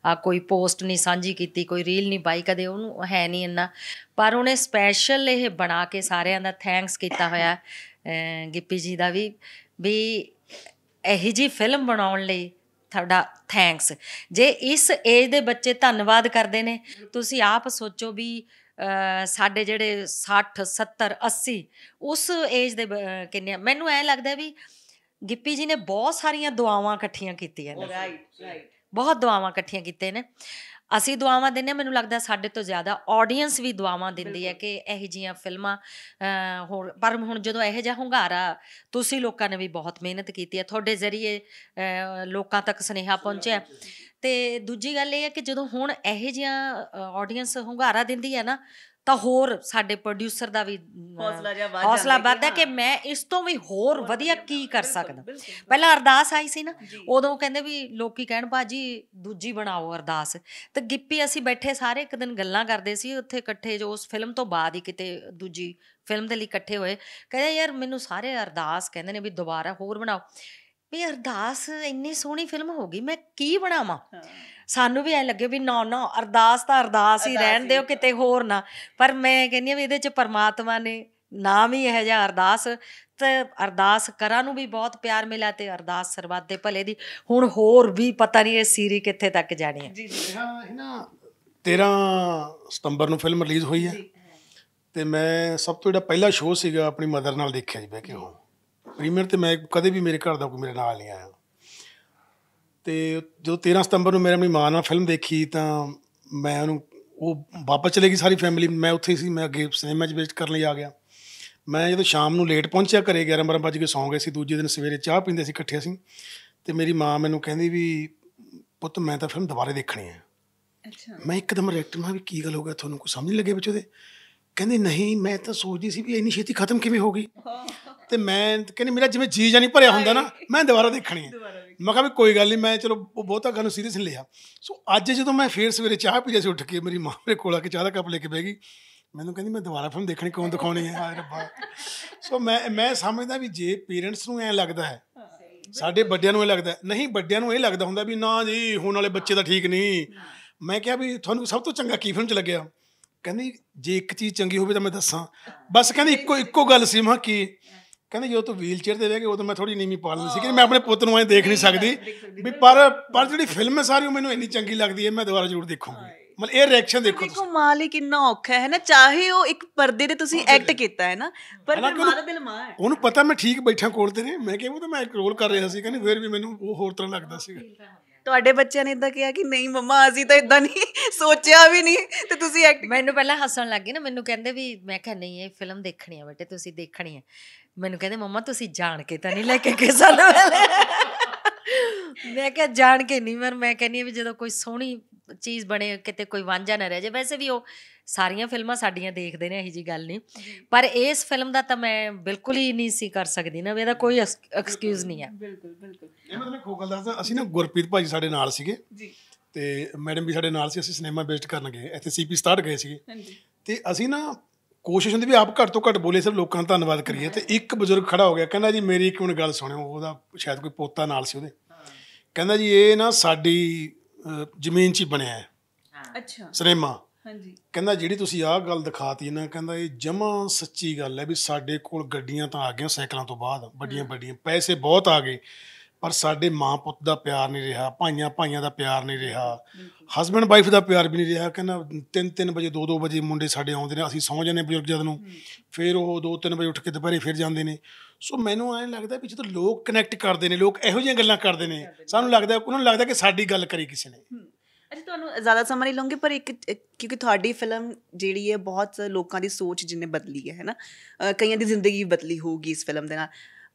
ਆ ਕੋਈ ਪੋਸਟ ਨਹੀਂ ਸਾਂਝੀ ਕੀਤੀ ਕੋਈ ਰੀਲ ਨਹੀਂ ਪਾਈ ਕਦੇ ਉਹਨੂੰ ਹੈ ਨਹੀਂ ਇੰਨਾ ਪਰ ਉਹਨੇ ਸਪੈਸ਼ਲ ਇਹ ਬਣਾ ਕੇ ਸਾਰਿਆਂ ਦਾ ਥੈਂਕਸ ਕੀਤਾ ਹੋਇਆ ਗਿੱਪੀ ਜੀ ਦਾ ਵੀ ਵੀ ਇਹ ਜੀ ਫਿਲਮ ਬਣਾਉਣ ਲਈ ਤੁਹਾਡਾ ਥੈਂਕਸ ਜੇ ਇਸ ਏਜ ਦੇ ਬੱਚੇ ਧੰਨਵਾਦ ਕਰਦੇ ਨੇ ਤੁਸੀਂ ਆਪ ਸੋਚੋ ਵੀ ਸਾਡੇ ਜਿਹੜੇ 60 70 80 ਉਸ ਏਜ ਦੇ ਕਿੰਨੇ ਮੈਨੂੰ ਐ ਲੱਗਦਾ ਵੀ ਗਿੱਪੀ ਜੀ ਨੇ ਬਹੁਤ ਸਾਰੀਆਂ ਦੁਆਵਾਂ ਇਕੱਠੀਆਂ ਕੀਤੀਆਂ ਨੇ ਰਾਈਟ ਰਾਈਟ ਬਹੁਤ ਦੁਆਵਾਂ ਇਕੱਠੀਆਂ ਕੀਤੇ ਨੇ ਅਸੀਂ ਦੁਆਵਾਂ ਦਿੰਨੇ ਮੈਨੂੰ ਲੱਗਦਾ ਸਾਡੇ ਤੋਂ ਜ਼ਿਆਦਾ ਆਡੀਅנס ਵੀ ਦੁਆਵਾਂ ਦਿੰਦੀ ਹੈ ਕਿ ਇਹ ਜੀਆਂ ਫਿਲਮਾਂ ਹੋਰ ਪਰ ਹੁਣ ਜਦੋਂ ਇਹ ਜਿਹਾ ਹੁੰਗਾਰਾ ਤੁਸੀਂ ਲੋਕਾਂ ਨੇ ਵੀ ਬਹੁਤ ਮਿਹਨਤ ਕੀਤੀ ਹੈ ਤੁਹਾਡੇ ਜ਼ਰੀਏ ਲੋਕਾਂ ਤੱਕ ਸੁਨੇਹਾ ਪਹੁੰਚਿਆ ਤੇ ਦੂਜੀ ਗੱਲ ਇਹ ਹੈ ਕਿ ਜਦੋਂ ਹੁਣ ਇਹ ਜੀਆਂ ਆਡੀਅנס ਹੁੰਗਾਰਾ ਦਿੰਦੀ ਹੈ ਨਾ ਤਾਂ ਹੋਰ ਸਾਡੇ ਪ੍ਰੋਡਿਊਸਰ ਦਾ ਵੀ ਹੌਸਲਾ ਜਿਹਾ ਵੱਧ ਹੌਸਲਾ ਵੱਧਦਾ ਕਿ ਮੈਂ ਇਸ ਤੋਂ ਵੀ ਹੋਰ ਵਧੀਆ ਕੀ ਕਰ ਸਕਦਾ ਪਹਿਲਾਂ ਅਰਦਾਸ ਆਈ ਸੀ ਨਾ ਉਦੋਂ ਕਹਿੰਦੇ ਵੀ ਲੋਕੀ ਕਹਿਣ ਬਾਜੀ ਦੂਜੀ ਬਣਾਓ ਅਰਦਾਸ ਤੇ ਗਿੱਪੀ ਅਸੀਂ ਬੈਠੇ ਸਾਰੇ ਇੱਕ ਦਿਨ ਗੱਲਾਂ ਕਰਦੇ ਸੀ ਉੱਥੇ ਇਕੱਠੇ ਜੋ ਉਸ ਫਿਲਮ ਤੋਂ ਬਾਅਦ ਹੀ ਕਿਤੇ ਦੂਜੀ ਫਿਲਮ ਦੇ ਲਈ ਇਕੱਠੇ ਹੋਏ ਕਹਿੰਦੇ ਯਾਰ ਮੈਨੂੰ ਸਾਰੇ ਅਰਦਾਸ ਕਹਿੰਦੇ ਨੇ ਵੀ ਦੁਬਾਰਾ ਹੋਰ ਬਣਾਓ ਵੀ ਅਰਦਾਸ ਇੰਨੀ ਸੋਹਣੀ ਫਿਲਮ ਹੋ ਗਈ ਮੈਂ ਕੀ ਬਣਾਵਾਂ ਸਾਨੂੰ ਵੀ ਐ ਲੱਗੇ ਵੀ ਨਾ ਨਾ ਅਰਦਾਸ ਤਾਂ ਅਰਦਾਸ ਹੀ ਰਹਿਣ ਦਿਓ ਕਿਤੇ ਹੋਰ ਨਾ ਪਰ ਮੈਂ ਕਹਿੰਦੀ ਆ ਵੀ ਇਹਦੇ ਚ ਪਰਮਾਤਮਾ ਨੇ ਨਾਮ ਹੀ ਇਹ ਜਿਹਾ ਅਰਦਾਸ ਤੇ ਅਰਦਾਸ ਕਰਾਂ ਨੂੰ ਵੀ ਬਹੁਤ ਪਿਆਰ ਮਿਲਿਆ ਤੇ ਅਰਦਾਸ ਸਰਬੱਤ ਦੇ ਭਲੇ ਦੀ ਹੁਣ ਹੋਰ ਵੀ ਪਤਾ ਨਹੀਂ ਇਹ ਸੀਰੀ ਕਿੱਥੇ ਤੱਕ ਜਾਣੀ ਹੈ ਜੀ ਹਾਂ ਹੈ ਨਾ 13 ਸਤੰਬਰ ਨੂੰ ਫਿਲਮ ਰਿਲੀਜ਼ ਹੋਈ ਹੈ ਤੇ ਮੈਂ ਸਭ ਤੋਂ ਜਿਹੜਾ ਪਹਿਲਾ ਸ਼ੋਅ ਸੀਗਾ ਆਪਣੀ ਮਦਰ ਨਾਲ ਦੇਖਿਆ ਜੀ ਬਹਿ ਕੇ ਉਹ ਪ੍ਰੀਮੀਅਰ ਤੇ ਮੈਂ ਕਦੇ ਵੀ ਮੇਰੇ ਘਰ ਦਾ ਕੋਈ ਮੇਰੇ ਨਾਲ ਨਹੀਂ ਆਇਆ ਤੇ ਜਦੋਂ 13 ਸਤੰਬਰ ਨੂੰ ਮੇਰੇ ਆਪਣੀ ਮਾਂ ਨਾਲ ਫਿਲਮ ਦੇਖੀ ਤਾਂ ਮੈਂ ਉਹਨੂੰ ਉਹ ਵਾਪਸ ਚਲੇ ਗਈ ਸਾਰੀ ਫੈਮਿਲੀ ਮੈਂ ਉੱਥੇ ਸੀ ਮੈਂ ਅੱਗੇ ਸਿਨੇਮਾ 'ਚ ਵਿਜ਼ਿਟ ਕਰਨ ਲਈ ਆ ਗਿਆ ਮੈਂ ਜਦੋਂ ਸ਼ਾਮ ਨੂੰ ਲੇਟ ਪਹੁੰਚਿਆ ਘਰੇ 11:00 ਵਜੇ ਕੇ ਸੌਂ ਗਏ ਸੀ ਦੂਜੇ ਦਿਨ ਸਵੇਰੇ ਚਾਹ ਪੀਂਦੇ ਸੀ ਇਕੱਠੇ ਅਸੀਂ ਤੇ ਮੇਰੀ ਮਾਂ ਮੈਨੂੰ ਕਹਿੰਦੀ ਵੀ ਪੁੱਤ ਮੈਂ ਤਾਂ ਫਿਲਮ ਦੁਬਾਰੇ ਦੇਖਣੀ ਹੈ ਅੱਛਾ ਮੈਂ ਇੱਕਦਮ ਰਿਐਕਟ ਮੈਂ ਵੀ ਕੀ ਗੱਲ ਹੋ ਗਿਆ ਤੁਹਾਨੂੰ ਕੋਈ ਸਮਝ ਨਹੀਂ ਲੱਗੇ ਵਿੱਚ ਉਹਦੇ ਕਹਿੰਦੇ ਨਹੀਂ ਮੈਂ ਤਾਂ ਸੋਚਦੀ ਸੀ ਵੀ ਇੰਨੀ ਛੇਤੀ ਖਤਮ ਕਿਵੇਂ ਹੋ ਗਈ ਤੇ ਮੈਂ ਕਹਿੰਦੇ ਮੇਰਾ ਜਿਵੇਂ ਜੀ ਜਾਨੀ ਭਰਿਆ ਹੁੰਦਾ ਨਾ ਮੈਂ ਦੁਬਾਰਾ ਦੇਖਣੀ ਹੈ ਮੈਂ ਕਿਹਾ ਵੀ ਕੋਈ ਗੱਲ ਨਹੀਂ ਮੈਂ ਚਲੋ ਬਹੁਤਾ ਗੱਲ ਨੂੰ ਸੀਰੀਅਸ ਨਹੀਂ ਲਿਆ ਸੋ ਅੱਜ ਜਦੋਂ ਮੈਂ ਫੇਰ ਸਵੇਰੇ ਚਾਹ ਪੀ ਲਿਆ ਸੀ ਉੱਠ ਕੇ ਮੇਰੀ ਮਾਂ ਮੇਰੇ ਕੋਲ ਆ ਕੇ ਚਾਹ ਦਾ ਕੱਪ ਲੈ ਕੇ ਬਹਿ ਗਈ ਮੈਨੂੰ ਕਹਿੰਦੀ ਮੈਂ ਦੁਬਾਰਾ ਫਿਲਮ ਦੇਖਣੀ ਕਿਉਂ ਦਿਖਾਉਣੀ ਹੈ ਹਾਏ ਰੱਬਾ ਸੋ ਮੈਂ ਮੈਂ ਸਮਝਦਾ ਵੀ ਜੇ ਪੇਰੈਂਟਸ ਨੂੰ ਐ ਲੱਗਦਾ ਹੈ ਸਾਡੇ ਵੱਡਿਆਂ ਨੂੰ ਇਹ ਲੱਗਦਾ ਨਹੀਂ ਵੱਡਿਆਂ ਨੂੰ ਇਹ ਲੱਗਦਾ ਹੁੰਦਾ ਵੀ ਨਾ ਜੀ ਹੁਣ ਵਾਲੇ ਬੱਚੇ ਦਾ ਠੀਕ ਨਹੀਂ ਮੈਂ ਕਿਹਾ ਵੀ ਤੁਹਾਨੂੰ ਸਭ ਤੋਂ ਚੰਗਾ ਕੀ ਫਿਲਮ ਚ ਲੱਗਿਆ ਕਹਿੰਦੀ ਜੇ ਇੱਕ ਚੀਜ਼ ਚੰਗੀ ਹੋਵੇ ਤਾਂ ਮੈਂ ਦੱਸਾਂ ਬਸ ਕਹਿੰਦੀ ਇੱਕੋ ਇੱਕੋ ਗੱਲ ਸੀ ਮਾ ਕੀ ਕਹਿੰਦੇ ਜੋ ਤੂੰ ਵੀਲ ਚੇਅਰ ਤੇ ਬਹਿ ਕੇ ਉਹ ਤਾਂ ਮੈਂ ਥੋੜੀ ਨੀਵੀਂ ਪਾ ਲੈਂਦੀ ਸੀ ਕਿ ਮੈਂ ਆਪਣੇ ਪੁੱਤ ਨੂੰ ਐਂ ਦੇਖ ਨਹੀਂ ਸਕਦੀ ਵੀ ਪਰ ਪਰ ਜਿਹੜੀ ਫਿਲਮ ਹੈ ਸਾਰੀ ਉਹ ਮੈਨੂੰ ਇੰਨੀ ਚੰਗੀ ਲੱਗਦੀ ਹੈ ਮੈਂ ਦੁਬਾਰਾ ਜ਼ਰੂਰ ਦੇਖੂੰਗੀ ਮਤਲਬ ਇਹ ਰਿਐਕਸ਼ਨ ਦੇਖੋ ਦੇਖੋ ਮਾਂ ਲਈ ਕਿੰਨਾ ਔਖਾ ਹੈ ਨਾ ਚਾਹੇ ਉਹ ਇੱਕ ਪਰਦੇ ਤੇ ਤੁਸੀਂ ਐਕਟ ਕੀਤਾ ਹੈ ਨਾ ਪਰ ਮਾਰਾ ਦਿਲ ਮਾਂ ਹੈ ਉਹਨੂੰ ਪਤਾ ਮੈਂ ਠੀਕ ਬੈਠਾ ਕੋਲ ਤੇ ਨੇ ਮੈਂ ਕਿਹਾ ਉਹ ਤਾਂ ਮੈਂ ਰੋਲ ਕਰ ਰਿਹਾ ਸੀ ਕਹਿੰਦੀ ਫਿਰ ਵੀ ਮੈਨੂੰ ਉਹ ਹੋਰ ਤਰ੍ਹਾਂ ਲੱਗਦਾ ਸੀਗਾ ਤੁਹਾਡੇ ਬੱਚਿਆਂ ਨੇ ਇਦਾਂ ਕਿਹਾ ਕਿ ਨਹੀਂ ਮੰਮਾ ਅਸੀਂ ਤਾਂ ਇਦਾਂ ਨਹੀਂ ਸੋਚਿਆ ਵੀ ਨਹੀਂ ਤੇ ਤੁਸੀਂ ਐਕਟ ਮੈਨੂੰ ਪਹਿਲਾਂ ਹੱਸਣ ਲੱਗ ਨਾ ਮੈਨੂੰ ਕਹਿੰਦੇ ਵੀ ਮੈਂ ਕਿਹਾ ਨਹੀਂ ਇਹ ਫਿਲਮ ਦੇਖਣੀ ਆ ਬੇਟੇ ਤੁਸੀਂ ਦੇਖਣੀ ਆ ਮੈਨੂੰ ਕਹਿੰਦੇ ਮੰਮਾ ਤੁਸੀਂ ਜਾਣ ਕੇ ਤਾਂ ਨਹੀਂ ਲੈ ਕੇ ਗਏ ਸਾਨੂੰ ਮੈਂ ਕਿਹਾ ਜਾਣ ਕੇ ਨਹੀਂ ਮਰ ਮੈਂ ਕਹਿੰਨੀ ਵੀ ਜਦੋਂ ਕੋਈ ਸੋਹਣੀ ਚੀਜ਼ ਬਣੇ ਕਿਤੇ ਕੋਈ ਵਾਂਝਾ ਨਾ ਰਹਿ ਜਾਏ ਵੈਸੇ ਵੀ ਉਹ ਸਾਰੀਆਂ ਫਿਲਮਾਂ ਸਾਡੀਆਂ ਦੇਖਦੇ ਨੇ ਇਹੀ ਜੀ ਗੱਲ ਨਹੀਂ ਪਰ ਇਸ ਫਿਲਮ ਦਾ ਤਾਂ ਮੈਂ ਬਿਲਕੁਲ ਹੀ ਨਹੀਂ ਸੀ ਕਰ ਸਕਦੀ ਨਾ ਇਹਦਾ ਕੋਈ ਐਕਸਕਿਊਜ਼ ਨਹੀਂ ਆ ਬਿਲਕੁਲ ਬਿਲਕੁਲ ਇਹ ਮਤਲਬ ਗੋਗਲ ਦੱਸਦਾ ਅਸੀਂ ਨਾ ਗੁਰਪ੍ਰੀਤ ਭਾਜੀ ਸਾਡੇ ਨਾਲ ਸੀਗੇ ਜੀ ਤੇ ਮੈਡਮ ਵੀ ਸਾਡੇ ਨਾਲ ਸੀ ਅਸੀਂ ਸਿਨੇਮਾ ਬੇਸਟ ਕਰਨ ਗਏ ਇੱਥੇ ਸੀਪੀ ਸਟਾਰਟ ਗਏ ਸੀਗੇ ਹਾਂਜੀ ਤੇ ਅਸੀਂ ਨਾ ਕੋਸ਼ਿਸ਼ ਹੁੰਦੀ ਵੀ ਆਪ ਘੱਟ ਤੋਂ ਘੱਟ ਬੋਲੇ ਸਿਰ ਲੋਕਾਂ ਦਾ ਧੰਨਵਾਦ ਕਰੀਏ ਤੇ ਇੱਕ ਬਜ਼ੁਰਗ ਖੜਾ ਹੋ ਗਿਆ ਕਹਿੰਦਾ ਜੀ ਮੇਰੀ ਇੱਕ ਮਿੰਟ ਗੱਲ ਸੁਣਿਓ ਉਹਦਾ ਸ਼ਾਇਦ ਕੋਈ ਪੋਤਾ ਨਾਲ ਸੀ ਉਹਦੇ ਕਹਿੰਦਾ ਜੀ ਇਹ ਨਾ ਸਾਡੀ ਜ਼ਮੀਨ 'ਚ ਹੀ ਬਣਿਆ ਹੈ ਅੱਛਾ ਸਿਨੇਮਾ ਹਾਂਜੀ ਕਹਿੰਦਾ ਜਿਹੜੀ ਤੁਸੀਂ ਆਹ ਗੱਲ ਦਿਖਾਤੀ ਨਾ ਕਹਿੰਦਾ ਇਹ ਜਮਾ ਸੱਚੀ ਗੱਲ ਹੈ ਵੀ ਸਾਡੇ ਕੋਲ ਗੱਡੀਆਂ ਤਾਂ ਆ ਗਈਆਂ ਸਾਈਕਲਾਂ ਤੋਂ ਬਾਅਦ ਵੱਡੀਆਂ ਵੱਡੀਆਂ ਪੈਸੇ ਬਹੁਤ ਆ ਗਏ ਪਰ ਸਾਡੇ ਮਾਂ ਪੁੱਤ ਦਾ ਪਿਆਰ ਨਹੀਂ ਰਿਹਾ ਭਾਈਆਂ ਭਾਈਆਂ ਦਾ ਪਿਆਰ ਨਹੀਂ ਰਿਹਾ ਹਸਬੰਡ ਵਾਈਫ ਦਾ ਪਿਆਰ ਵੀ ਨਹੀਂ ਰਿਹਾ ਕਹਿੰਦਾ 3-3 ਵਜੇ 2-2 ਵਜੇ ਮੁੰਡੇ ਸਾਡੇ ਆਉਂਦੇ ਨੇ ਅਸੀਂ ਸੌਂ ਜਾਂਦੇ ਬਜ਼ੁਰਗ ਜਦ ਨੂੰ ਫਿਰ ਉਹ 2-3 ਵਜੇ ਉੱਠ ਕੇ ਦੁਪਹਿਰੇ ਫਿਰ ਜਾਂਦੇ ਨੇ ਸੋ ਮੈਨੂੰ ਐਂ ਲੱਗਦਾ ਵੀ ਜਦੋਂ ਲੋਕ ਕਨੈਕਟ ਕਰਦੇ ਨੇ ਲੋਕ ਇਹੋ ਜਿਹੀਆਂ ਗੱਲਾਂ ਕਰਦੇ ਨੇ ਸਾਨੂੰ ਲੱਗਦਾ ਉਹਨਾਂ ਨੂੰ ਲੱਗਦਾ ਕਿ ਸਾਡੀ ਗੱਲ ਕਰੀ ਕਿਸੇ ਨੇ ਅੱਛਾ ਤੁਹਾਨੂੰ ਜ਼ਿਆਦਾ ਸਮਾਂ ਨਹੀਂ ਲਵਾਂਗੇ ਪਰ ਇੱਕ ਕਿਉਂਕਿ ਤੁਹਾਡੀ ਫਿਲਮ ਜਿਹੜੀ ਹੈ ਬਹੁਤ ਲੋਕਾਂ ਦੀ ਸੋਚ ਜਿੰਨੇ ਬਦਲੀ ਹੈ ਹੈਨਾ ਕਈਆਂ ਦੀ ਜ਼ਿੰਦਗੀ ਬਦਲੀ ਹੋਊਗੀ ਇਸ ਫਿਲਮ ਦੇ ਨਾਲ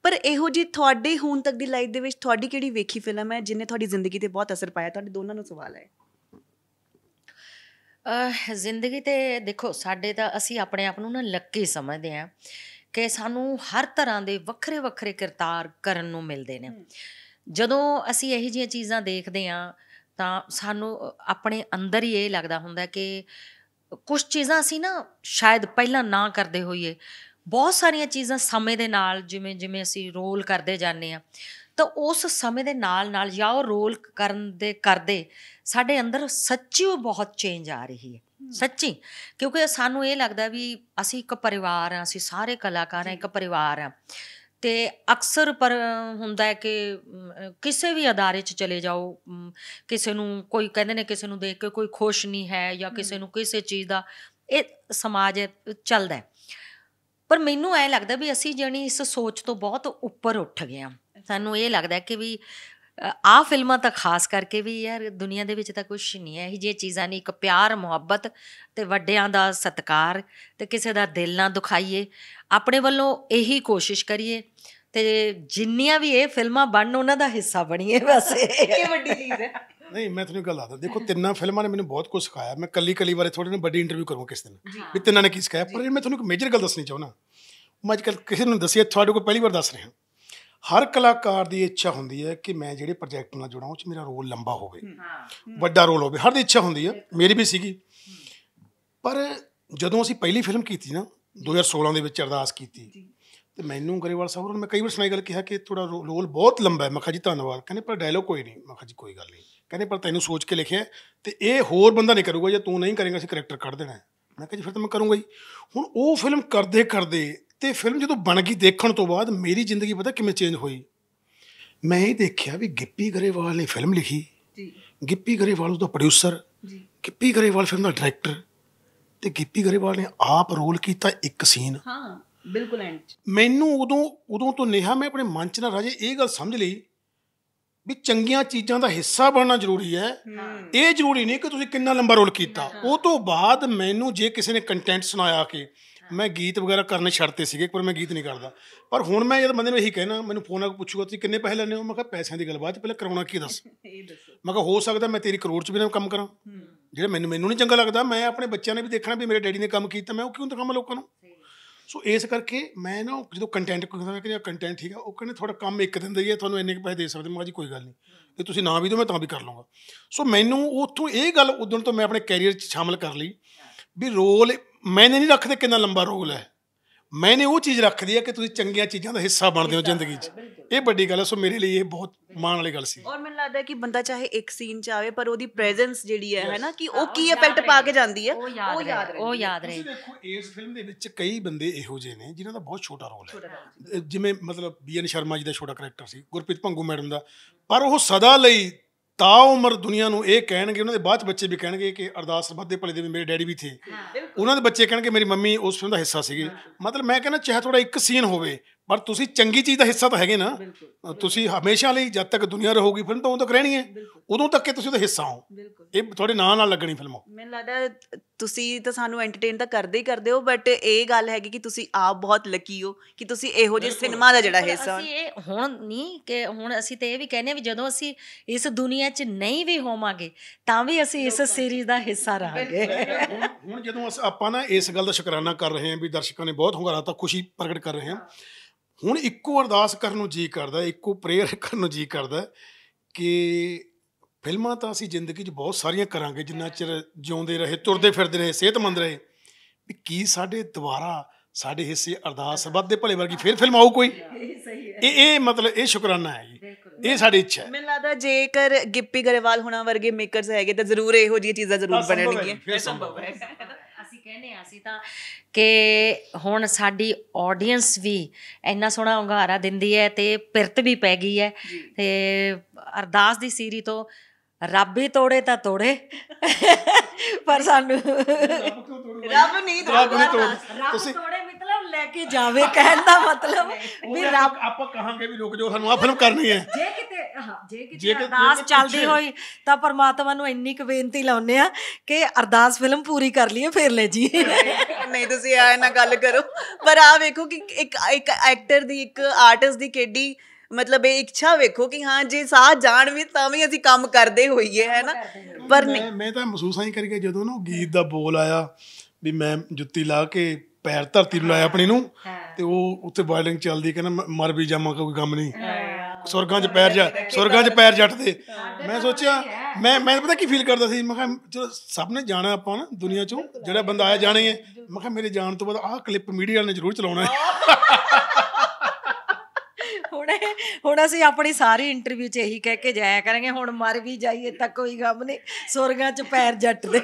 ਪਰ ਇਹੋ ਜੀ ਤੁਹਾਡੇ ਹੁਣ ਤੱਕ ਦੀ ਲਾਈਫ ਦੇ ਵਿੱਚ ਤੁਹਾਡੀ ਕਿਹੜੀ ਵੇਖੀ ਫਿਲਮ ਹੈ ਜਿਨੇ ਤੁਹਾਡੀ ਜ਼ਿੰਦਗੀ ਤੇ ਬਹੁਤ ਅਸਰ ਪਾਇਆ ਤੁਹਾਡੇ ਦੋਨਾਂ ਨੂੰ ਸਵਾਲ ਹੈ ਜ਼ਿੰਦਗੀ ਤੇ ਦੇਖੋ ਸਾਡੇ ਤਾਂ ਅਸੀਂ ਆਪਣੇ ਆਪ ਨੂੰ ਨਾ ਲੱਕੀ ਸਮਝਦੇ ਆ ਕਿ ਸਾਨੂੰ ਹਰ ਤਰ੍ਹਾਂ ਦੇ ਵੱਖਰੇ ਵੱਖਰੇ ਕਿਰਤਾਰ ਕਰਨ ਨੂੰ ਮਿਲਦੇ ਨੇ ਜਦੋਂ ਅਸੀਂ ਇਹੋ ਜਿਹੀਆਂ ਚੀਜ਼ਾਂ ਦੇਖਦੇ ਆ ਤਾਂ ਸਾਨੂੰ ਆਪਣੇ ਅੰਦਰ ਹੀ ਇਹ ਲੱਗਦਾ ਹੁੰਦਾ ਕਿ ਕੁਝ ਚੀਜ਼ਾਂ ਅਸੀਂ ਨਾ ਸ਼ਾਇਦ ਪਹਿਲਾਂ ਨਾ ਕਰਦੇ ਹੋਈਏ ਬਹੁਤ ਸਾਰੀਆਂ ਚੀਜ਼ਾਂ ਸਮੇਂ ਦੇ ਨਾਲ ਜਿਵੇਂ ਜਿਵੇਂ ਅਸੀਂ ਰੋਲ ਕਰਦੇ ਜਾਂਦੇ ਆ ਤਾਂ ਉਸ ਸਮੇਂ ਦੇ ਨਾਲ ਨਾਲ ਜਾਂ ਉਹ ਰੋਲ ਕਰਨ ਦੇ ਕਰਦੇ ਸਾਡੇ ਅੰਦਰ ਸੱਚੀ ਉਹ ਬਹੁਤ ਚੇਂਜ ਆ ਰਹੀ ਹੈ ਸੱਚੀ ਕਿਉਂਕਿ ਸਾਨੂੰ ਇਹ ਲੱਗਦਾ ਵੀ ਅਸੀਂ ਇੱਕ ਪਰਿਵਾਰ ਆ ਅਸੀਂ ਸਾਰੇ ਕਲਾਕਾਰ ਆ ਇੱਕ ਪਰਿਵਾਰ ਆ ਤੇ ਅਕਸਰ ਪਰ ਹੁੰਦਾ ਹੈ ਕਿ ਕਿਸੇ ਵੀ ਅਦਾਰੇ 'ਚ ਚਲੇ ਜਾਓ ਕਿਸੇ ਨੂੰ ਕੋਈ ਕਹਿੰਦੇ ਨੇ ਕਿਸੇ ਨੂੰ ਦੇਖ ਕੇ ਕੋਈ ਖੁਸ਼ ਨਹੀਂ ਹੈ ਜਾਂ ਕਿਸੇ ਨੂੰ ਕਿਸੇ ਚੀਜ਼ ਦਾ ਇਹ ਸਮਾਜ ਚੱਲਦਾ ਹੈ ਪਰ ਮੈਨੂੰ ਐ ਲੱਗਦਾ ਵੀ ਅਸੀਂ ਜਣੀ ਇਸ ਸੋਚ ਤੋਂ ਬਹੁਤ ਉੱਪਰ ਉੱਠ ਗਏ ਆ ਸਾਨੂੰ ਇਹ ਲੱਗਦਾ ਕਿ ਵੀ ਆ ਫਿਲਮਾਂ ਤਾਂ ਖਾਸ ਕਰਕੇ ਵੀ ਯਾਰ ਦੁਨੀਆ ਦੇ ਵਿੱਚ ਤਾਂ ਕੁਝ ਨਹੀਂ ਹੈ ਇਹ ਜੇ ਚੀਜ਼ਾਂ ਨਹੀਂ ਇੱਕ ਪਿਆਰ ਮੁਹੱਬਤ ਤੇ ਵੱਡਿਆਂ ਦਾ ਸਤਕਾਰ ਤੇ ਕਿਸੇ ਦਾ ਦਿਲ ਨਾ ਦੁਖਾਈਏ ਆਪਣੇ ਵੱਲੋਂ ਇਹੀ ਕੋਸ਼ਿਸ਼ ਕਰੀਏ ਤੇ ਜਿੰਨੀਆਂ ਵੀ ਇਹ ਫਿਲਮਾਂ ਬਣਨ ਉਹਨਾਂ ਦਾ ਹਿੱਸਾ ਬਣੀਏ ਬਸ ਇਹ ਵੱਡੀ ਚੀਜ਼ ਹੈ ਨਹੀਂ ਮੈਂ ਤੁਹਾਨੂੰ ਗੱਲ ਦੱਸਦਾ ਦੇਖੋ ਤਿੰਨਾਂ ਫਿਲਮਾਂ ਨੇ ਮੈਨੂੰ ਬਹੁਤ ਕੁਝ ਸਿਖਾਇਆ ਮੈਂ ਕੱਲੀ ਕੱਲੀ ਬਾਰੇ ਥੋੜੇ ਨੇ ਵੱਡੀ ਇੰਟਰਵਿਊ ਕਰੂੰ ਕਿਸ ਦਿਨ ਵੀ ਤਿੰਨਾਂ ਨੇ ਕੀ ਸਿਖਾਇਆ ਪਰ ਮੈਂ ਤੁਹਾਨੂੰ ਇੱਕ ਮੇਜਰ ਗੱਲ ਦੱਸਣੀ ਚਾਹੁੰਦਾ ਮੈਂ ਅੱਜ ਕੱਲ ਕਿਸੇ ਨੂੰ ਦੱਸਿਆ ਤੁਹਾਡੇ ਕੋਲ ਪਹਿਲੀ ਵਾਰ ਦੱਸ ਰਿਹਾ ਹਰ ਕਲਾਕਾਰ ਦੀ ਇੱਛਾ ਹੁੰਦੀ ਹੈ ਕਿ ਮੈਂ ਜਿਹੜੇ ਪ੍ਰੋਜੈਕਟ ਨਾਲ ਜੁੜਾਂ ਉਹ 'ਚ ਮੇਰਾ ਰੋਲ ਲੰਬਾ ਹੋਵੇ ਵੱਡਾ ਰੋਲ ਹੋਵੇ ਹਰ ਦੀ ਇੱਛਾ ਹੁੰਦੀ ਹੈ ਮੇਰੀ ਵੀ ਸੀਗੀ ਪਰ ਜਦੋਂ ਅਸੀਂ ਪਹਿਲੀ ਫਿਲਮ ਕੀਤੀ ਨਾ 2016 ਦੇ ਵਿੱਚ ਅਰਦਾਸ ਕੀਤੀ ਤੇ ਮੈਨੂੰ ਗਰੇਵਾਲ ਸਾਹਿਬ ਨੇ ਮੈਂ ਕਈ ਵਾਰ ਸੁਣਾਈ ਗੱਲ ਕਿਹਾ ਕਿ ਤੁਹਾਡਾ ਰੋਲ ਬਹੁਤ ਲੰਬਾ ਹੈ ਮੈਂ ਕਿਹਾ ਜੀ ਧੰਨਵਾਦ ਕਹਿੰਦੇ ਪਰ ਡਾਇਲੋਗ ਕੋਈ ਨਹੀਂ ਮੈਂ ਕਿਹਾ ਜੀ ਕੋਈ ਗੱਲ ਨਹੀਂ ਕਹਿੰਦੇ ਪਰ ਤੈਨੂੰ ਸੋਚ ਕੇ ਲਿਖਿਆ ਤੇ ਇਹ ਹੋਰ ਬੰਦਾ ਨਹੀਂ ਕਰੂਗਾ ਜੇ ਤੂੰ ਨਹੀਂ ਕਰੇਗਾ ਅਸੀਂ ਕੈਰੈਕਟਰ ਕੱਢ ਦੇਣਾ ਮੈਂ ਕਿਹਾ ਜੀ ਫਿਰ ਤਾਂ ਮੈਂ ਕਰੂੰਗਾ ਜੀ ਹੁਣ ਉਹ ਫਿਲਮ ਕਰਦੇ ਕਰਦੇ ਤੇ ਫਿਲਮ ਜਦੋਂ ਬਣ ਗਈ ਦੇਖਣ ਤੋਂ ਬਾਅਦ ਮੇਰੀ ਜ਼ਿੰਦਗੀ ਪਤਾ ਕਿਵੇਂ ਚੇਂਜ ਹੋਈ ਮੈਂ ਇਹ ਦੇਖਿਆ ਵੀ ਗਿੱਪੀ ਗਰੇਵਾਲ ਨੇ ਫਿਲਮ ਲਿਖੀ ਜੀ ਗਿੱਪੀ ਗਰੇਵਾਲ ਉਹਦਾ ਪ੍ਰੋਡਿਊਸਰ ਜੀ ਗਿੱਪੀ ਗਰੇਵਾਲ ਫਿਲਮ ਦਾ ਡਾਇਰੈਕਟਰ ਤੇ ਗਿੱਪੀ ਗਰੇਵਾਲ ਨੇ ਆਪ ਰੋਲ ਕੀਤਾ ਇੱਕ ਸੀਨ ਹਾਂ ਬਿਲਕੁਲ ਐਂਡ ਮੈਨੂੰ ਉਦੋਂ ਉਦੋਂ ਤੋਂ ਨੇਹਾ ਮੈਂ ਆਪਣੇ ਮਨ 'ਚ ਨਾ ਰਾਜੇ ਇਹ ਗੱਲ ਸਮਝ ਲਈ ਵੀ ਚੰਗੀਆਂ ਚੀਜ਼ਾਂ ਦਾ ਹਿੱਸਾ ਬਣਨਾ ਜ਼ਰੂਰੀ ਹੈ ਇਹ ਜ਼ਰੂਰੀ ਨਹੀਂ ਕਿ ਤੁਸੀਂ ਕਿੰਨਾ ਲੰਬਾ ਰੋਲ ਕੀਤਾ ਉਹ ਤੋਂ ਬਾਅਦ ਮੈਨੂੰ ਜੇ ਕਿਸੇ ਨੇ ਕੰਟੈਂਟ ਸੁਣਾਇਆ ਕਿ ਮੈਂ ਗੀਤ ਵਗੈਰਾ ਕਰਨੇ ਛੱਡਤੇ ਸੀਗੇ ਪਰ ਮੈਂ ਗੀਤ ਨਹੀਂ ਕਰਦਾ ਪਰ ਹੁਣ ਮੈਂ ਜਦ ਬੰਦੇ ਨੂੰ ਇਹੀ ਕਹਿਣਾ ਮੈਨੂੰ ਫੋਨ ਆ ਕੇ ਪੁੱਛੂਗਾ ਤੁਸੀਂ ਕਿੰਨੇ ਪੈਸੇ ਲੈਣੇ ਹੋ ਮੈਂ ਕਿਹਾ ਪੈਸਿਆਂ ਦੀ ਗੱਲਬਾਤ ਪਹਿਲਾਂ ਕਰਾਉਣਾ ਕੀ ਦੱਸ ਮੈਂ ਕਿਹਾ ਹੋ ਸਕਦਾ ਮੈਂ ਤੇਰੀ ਕਰੋੜ ਚ ਵੀ ਨਾ ਕੰਮ ਕਰਾਂ ਜਿਹੜਾ ਮੈਨੂੰ ਮੈਨੂੰ ਨਹੀਂ ਚੰਗਾ ਲੱਗਦਾ ਮੈਂ ਆਪਣੇ ਬੱਚਿਆਂ ਨੇ ਵੀ ਦੇਖਣਾ ਵੀ ਮੇਰੇ ਡੈਡੀ ਨੇ ਕੰਮ ਕੀਤਾ ਮੈਂ ਉਹ ਕਿਉਂ ਦਿਖਾਵਾਂ ਲੋਕਾਂ ਨੂੰ ਸੋ ਇਸ ਕਰਕੇ ਮੈਂ ਨਾ ਜਦੋਂ ਕੰਟੈਂਟ ਕਹਿੰਦਾ ਮੈਂ ਕਿ ਕੰਟੈਂਟ ਠੀਕ ਆ ਉਹ ਕਹਿੰਦੇ ਥੋੜਾ ਕੰਮ ਇੱਕ ਦਿਨ ਦਈਏ ਤੁਹਾਨੂੰ ਇੰਨੇ ਪੈਸੇ ਦੇ ਸਕਦੇ ਮੈਂ ਜੀ ਕੋਈ ਗੱਲ ਨਹੀਂ ਤੇ ਤੁਸੀਂ ਨਾ ਵੀ ਦਿਓ ਮੈਂ ਤਾਂ ਵੀ ਕਰ ਲਵਾਂਗਾ ਸੋ ਮੈਨੂੰ ਉੱਥੋਂ ਇਹ ਗੱਲ ਉਦੋਂ ਤੋਂ ਮੈਂ ਆਪਣੇ ਕੈਰੀਅਰ 'ਚ ਸ਼ਾਮਲ ਕਰ ਲਈ ਵੀ ਰੋਲ ਮੈਨੇ ਨਹੀਂ ਰੱਖਦੇ ਕਿੰਨਾ ਲੰਬਾ ਰੋਲ ਹੈ ਮੈਨੇ ਉਹ ਚੀਜ਼ ਰੱਖ ਲਈ ਹੈ ਕਿ ਤੁਸੀਂ ਚੰਗੀਆਂ ਚੀਜ਼ਾਂ ਦਾ ਹਿੱਸਾ ਬਣਦੇ ਹੋ ਜ਼ਿੰਦਗੀ 'ਚ ਇਹ ਵੱਡੀ ਗੱਲ ਹੈ ਸੋ ਮੇਰੇ ਲਈ ਇਹ ਬਹੁਤ ਮਾਣ ਵਾਲੀ ਗੱਲ ਸੀ ਔਰ ਮੈਨੂੰ ਲੱਗਦਾ ਹੈ ਕਿ ਬੰਦਾ ਚਾਹੇ ਇੱਕ ਸੀਨ ਚ ਆਵੇ ਪਰ ਉਹਦੀ ਪ੍ਰੈਜ਼ੈਂਸ ਜਿਹੜੀ ਹੈ ਹੈਨਾ ਕਿ ਉਹ ਕੀ ਇਫੈਕਟ ਪਾ ਕੇ ਜਾਂਦੀ ਹੈ ਉਹ ਯਾਦ ਰਹੇ ਉਹ ਯਾਦ ਰਹੇ ਦੇਖੋ ਇਸ ਫਿਲਮ ਦੇ ਵਿੱਚ ਕਈ ਬੰਦੇ ਇਹੋ ਜਿਹੇ ਨੇ ਜਿਨ੍ਹਾਂ ਦਾ ਬਹੁਤ ਛੋਟਾ ਰੋਲ ਹੈ ਜਿਵੇਂ ਮਤਲਬ ਬੀਐਨ ਸ਼ਰਮਾ ਜੀ ਦਾ ਛੋਟਾ ਕੈਰੈਕਟਰ ਸੀ ਗੁਰਪ੍ਰੀਤ ਭੰਗੂ ਮੈਡਮ ਦਾ ਪਰ ਉਹ ਸਦਾ ਲਈ ਤਾ ਉਮਰ ਦੁਨੀਆ ਨੂੰ ਇਹ ਕਹਿਣਗੇ ਉਹਨਾਂ ਦੇ ਬਾਅਦ ਬੱਚੇ ਵੀ ਕਹਿਣਗੇ ਕਿ ਅਰਦਾਸ ਸਰਬੱਤ ਦੇ ਭਲੇ ਦੇ ਮੇਰੇ ਡੈਡੀ ਵੀ ਥੇ ਉਹਨਾਂ ਦੇ ਬੱਚੇ ਕਹਿਣਗੇ ਮੇਰੀ ਮੰਮੀ ਉਸ ਫਿਲਮ ਦਾ ਹਿੱਸਾ ਸੀਗੀ ਮਤਲਬ ਮੈਂ ਕਹਿੰਦਾ ਚਾਹੇ ਥੋੜਾ ਇੱਕ ਸੀਨ ਹੋਵੇ ਪਰ ਤੁਸੀਂ ਚੰਗੀ ਚੀਜ਼ ਦਾ ਹਿੱਸਾ ਤਾਂ ਹੈਗੇ ਨਾ ਤੁਸੀਂ ਹਮੇਸ਼ਾ ਲਈ ਜਦ ਤੱਕ ਦੁਨੀਆ ਰਹੂਗੀ ਫਿਲਮ ਤਾਂ ਉਦੋਂ ਤੱਕ ਰਹਿਣੀ ਹੈ ਉਦੋਂ ਤੱਕ ਕਿ ਤੁਸੀਂ ਉਹਦਾ ਹਿੱਸਾ ਹੋ ਇਹ ਤੁਹਾਡੇ ਨਾਂ ਨਾਲ ਲੱਗਣੀ ਫਿਲਮ ਮੈਨੂੰ ਲੱਗਦਾ ਤੁਸੀਂ ਤਾਂ ਸਾਨੂੰ ਐਂਟਰਟੇਨ ਤਾਂ ਕਰਦੇ ਹੀ ਕਰਦੇ ਹੋ ਬਟ ਇਹ ਗੱਲ ਹੈਗੀ ਕਿ ਤੁਸੀਂ ਆਪ ਬਹੁਤ ਲੱਕੀ ਹੋ ਕਿ ਤੁਸੀਂ ਇਹੋ ਜਿਹੇ ਸਿਨੇਮਾ ਦਾ ਜਿਹੜਾ ਹਿੱਸਾ ਅਸੀਂ ਇਹ ਹੁਣ ਨਹੀਂ ਕਿ ਹੁਣ ਅਸੀਂ ਤੇ ਇਹ ਵੀ ਕਹਿੰਦੇ ਆ ਵੀ ਜਦੋਂ ਅਸੀਂ ਇਸ ਦੁਨੀਆ 'ਚ ਨਹੀਂ ਵੀ ਹੋਵਾਂਗੇ ਤਾਂ ਵੀ ਅਸੀਂ ਇਸ ਸੀਰੀਜ਼ ਦਾ ਹਿੱਸਾ ਰਹਾਂਗੇ ਹੁਣ ਜਦੋਂ ਆਪਾਂ ਨਾ ਇਸ ਗੱਲ ਦਾ ਸ਼ੁਕਰਾਨਾ ਕਰ ਰਹੇ ਹਾਂ ਵੀ ਦਰਸ਼ਕਾਂ ਨੇ ਬਹੁਤ ਹੰਗਾਰਾ ਤਾਂ ਖੁਸ਼ੀ ਪ੍ਰਗਟ ਕਰ ਰਹੇ ਹਾਂ ਹੁਣ ਇੱਕੋ ਅਰਦਾਸ ਕਰਨ ਨੂੰ ਜੀ ਕਰਦਾ ਇੱਕੋ ਪ੍ਰੇਅਰ ਕਰਨ ਨੂੰ ਜੀ ਕਰਦਾ ਕਿ ਫਿਲਮਾਂ ਤਾਂ ਅਸੀਂ ਜ਼ਿੰਦਗੀ 'ਚ ਬਹੁਤ ਸਾਰੀਆਂ ਕਰਾਂਗੇ ਜਿੰਨਾ ਚਿਰ ਜਿਉਂਦੇ ਰਹੇ ਤੁਰਦੇ ਫਿਰਦੇ ਰਹੇ ਸਿਹਤਮੰਦ ਰਹੇ ਵੀ ਕੀ ਸਾਡੇ ਦੁਆਰਾ ਸਾਡੇ ਹਿੱਸੇ ਅਰਦਾਸ ਵੱਧ ਦੇ ਭਲੇ ਵਰਗੀ ਫਿਰ ਫਿਲਮ ਆਉ ਕੋਈ ਇਹ ਇਹ ਮਤਲਬ ਇਹ ਸ਼ੁਕਰਾਨਾ ਹੈ ਜੀ ਇਹ ਸਾਡੀ ਇੱਛਾ ਹੈ ਮੈਨੂੰ ਲੱਗਦਾ ਜੇਕਰ ਗਿੱਪੀ ਗਰੇਵਾਲ ਹੋਣਾ ਵਰਗੇ ਮੇਕਰਸ ਹੈਗੇ ਤਾਂ ਜ਼ਰੂਰ ਇਹੋ ਜਿਹੀਆਂ ਚੀਜ਼ਾਂ ਜ਼ਰੂਰ ਬਣਨਗੀਆਂ ਇਹ ਸੰਭਵ ਹੈ ਕਹਿੰਦੇ ਆ ਅਸੀਂ ਤਾਂ ਕਿ ਹੁਣ ਸਾਡੀ ਆਡੀਅנס ਵੀ ਇੰਨਾ ਸੋਹਣਾ ਹੰਗਾਰਾ ਦਿੰਦੀ ਹੈ ਤੇ ਪਿਰਤ ਵੀ ਪੈ ਗਈ ਹੈ ਤੇ ਅਰਦਾਸ ਦੀ ਸੀਰੀ ਤੋਂ ਰੱਬ ਹੀ ਤੋੜੇ ਤਾਂ ਤੋੜੇ ਪਰ ਸਾਨੂੰ ਰੱਬ ਨਹੀਂ ਤੋੜਦਾ ਤੁਸੀਂ ਕੇ ਜਾਵੇ ਕਹਿਣ ਦਾ ਮਤਲਬ ਵੀ ਰੱਬ ਆਪਾਂ ਕਹਾਂਗੇ ਵੀ ਰੁਕ ਜਾਓ ਸਾਨੂੰ ਆ ਫਿਲਮ ਕਰਨੀ ਹੈ ਜੇ ਕਿਤੇ ਹਾਂ ਜੇ ਕਿਤੇ ਅਰਦਾਸ ਚੱਲਦੀ ਹੋਈ ਤਾਂ ਪਰਮਾਤਮਾ ਨੂੰ ਇੰਨੀ ਕੁ ਬੇਨਤੀ ਲਾਉਨੇ ਆ ਕਿ ਅਰਦਾਸ ਫਿਲਮ ਪੂਰੀ ਕਰ ਲਈਏ ਫੇਰ ਲੈ ਜੀ ਨਹੀਂ ਤੁਸੀਂ ਆ ਨਾ ਗੱਲ ਕਰੋ ਪਰ ਆ ਵੇਖੋ ਕਿ ਇੱਕ ਇੱਕ ਐਕਟਰ ਦੀ ਇੱਕ ਆਰਟਿਸਟ ਦੀ ਕਿੱਡੀ ਮਤਲਬ ਇਹ ਇੱਛਾ ਵੇਖੋ ਕਿ ਹਾਂ ਜੇ ਸਾਹ ਜਾਣ ਵੀ ਤਾਂ ਵੀ ਅਸੀਂ ਕੰਮ ਕਰਦੇ ਹੋਈਏ ਹੈ ਨਾ ਪਰ ਮੈਂ ਤਾਂ ਮਹਿਸੂਸ ਹੀ ਕਰਕੇ ਜਦੋਂ ਉਹ ਗੀਤ ਦਾ ਬੋਲ ਆਇਆ ਵੀ ਮੈਂ ਜੁੱਤੀ ਲਾ ਕੇ ਪੈਰ ਧਰਤੀ ਨੂੰ ਲਾਇਆ ਆਪਣੀ ਨੂੰ ਤੇ ਉਹ ਉੱਥੇ ਬਾਇਲਿੰਗ ਚੱਲਦੀ ਕਹਿੰਦਾ ਮਰ ਵੀ ਜਾਵਾਂ ਕੋਈ ਗਮ ਨਹੀਂ ਸਵਰਗਾਂ 'ਚ ਪੈਰ ਜਾ ਸਵਰਗਾਂ 'ਚ ਪੈਰ ਜੱਟਦੇ ਮੈਂ ਸੋਚਿਆ ਮੈਂ ਮੈਂ ਪਤਾ ਕੀ ਫੀਲ ਕਰਦਾ ਸੀ ਮੈਂ ਕਿਹਾ ਚਲੋ ਸਭ ਨੇ ਜਾਣਾ ਆਪਾਂ ਨਾ ਦੁਨੀਆ 'ਚੋਂ ਜਿਹੜਾ ਬੰਦਾ ਆਇਆ ਜਾਣੇ ਹੈ ਮੈਂ ਕਿਹਾ ਮੇਰੇ ਜਾਣ ਤੋਂ ਬਾਅਦ ਆਹ ਕਲਿੱਪ ਮੀਡੀਆ ਨੇ ਜ਼ਰੂਰ ਚਲਾਉਣਾ ਹੈ ਹੁਣ ਹੁਣ ਅਸੀਂ ਆਪਣੀ ਸਾਰੀ ਇੰਟਰਵਿਊ 'ਚ ਇਹੀ ਕਹਿ ਕੇ ਜਾਇਆ ਕਰਾਂਗੇ ਹੁਣ ਮਰ ਵੀ ਜਾਈਏ ਤਾਂ ਕੋਈ ਗਮ ਨਹੀਂ ਸਵਰਗਾਂ 'ਚ ਪੈਰ ਜੱਟਦੇ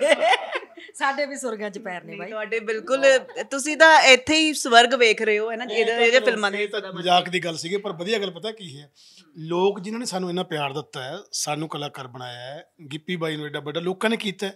ਸਾਡੇ ਵੀ ਸੁਰਗਾਂ 'ਚ ਪੈਰ ਨੇ ਬਾਈ ਤੁਹਾਡੇ ਬਿਲਕੁਲ ਤੁਸੀਂ ਤਾਂ ਇੱਥੇ ਹੀ ਸਵਰਗ ਵੇਖ ਰਹੇ ਹੋ ਹੈ ਨਾ ਇਹਦੇ ਇਹਦੇ ਫਿਲਮਾਂ ਦੇ ਮਜ਼ਾਕ ਦੀ ਗੱਲ ਸੀਗੀ ਪਰ ਵਧੀਆ ਗੱਲ ਪਤਾ ਕੀ ਹੈ ਲੋਕ ਜਿਨ੍ਹਾਂ ਨੇ ਸਾਨੂੰ ਇੰਨਾ ਪਿਆਰ ਦਿੱਤਾ ਹੈ ਸਾਨੂੰ ਕਲਾਕਾਰ ਬਣਾਇਆ ਹੈ ਗਿੱਪੀ ਬਾਈ ਨੂੰ ਐਡਾ ਵੱਡਾ ਲੋਕਾਂ ਨੇ ਕੀਤਾ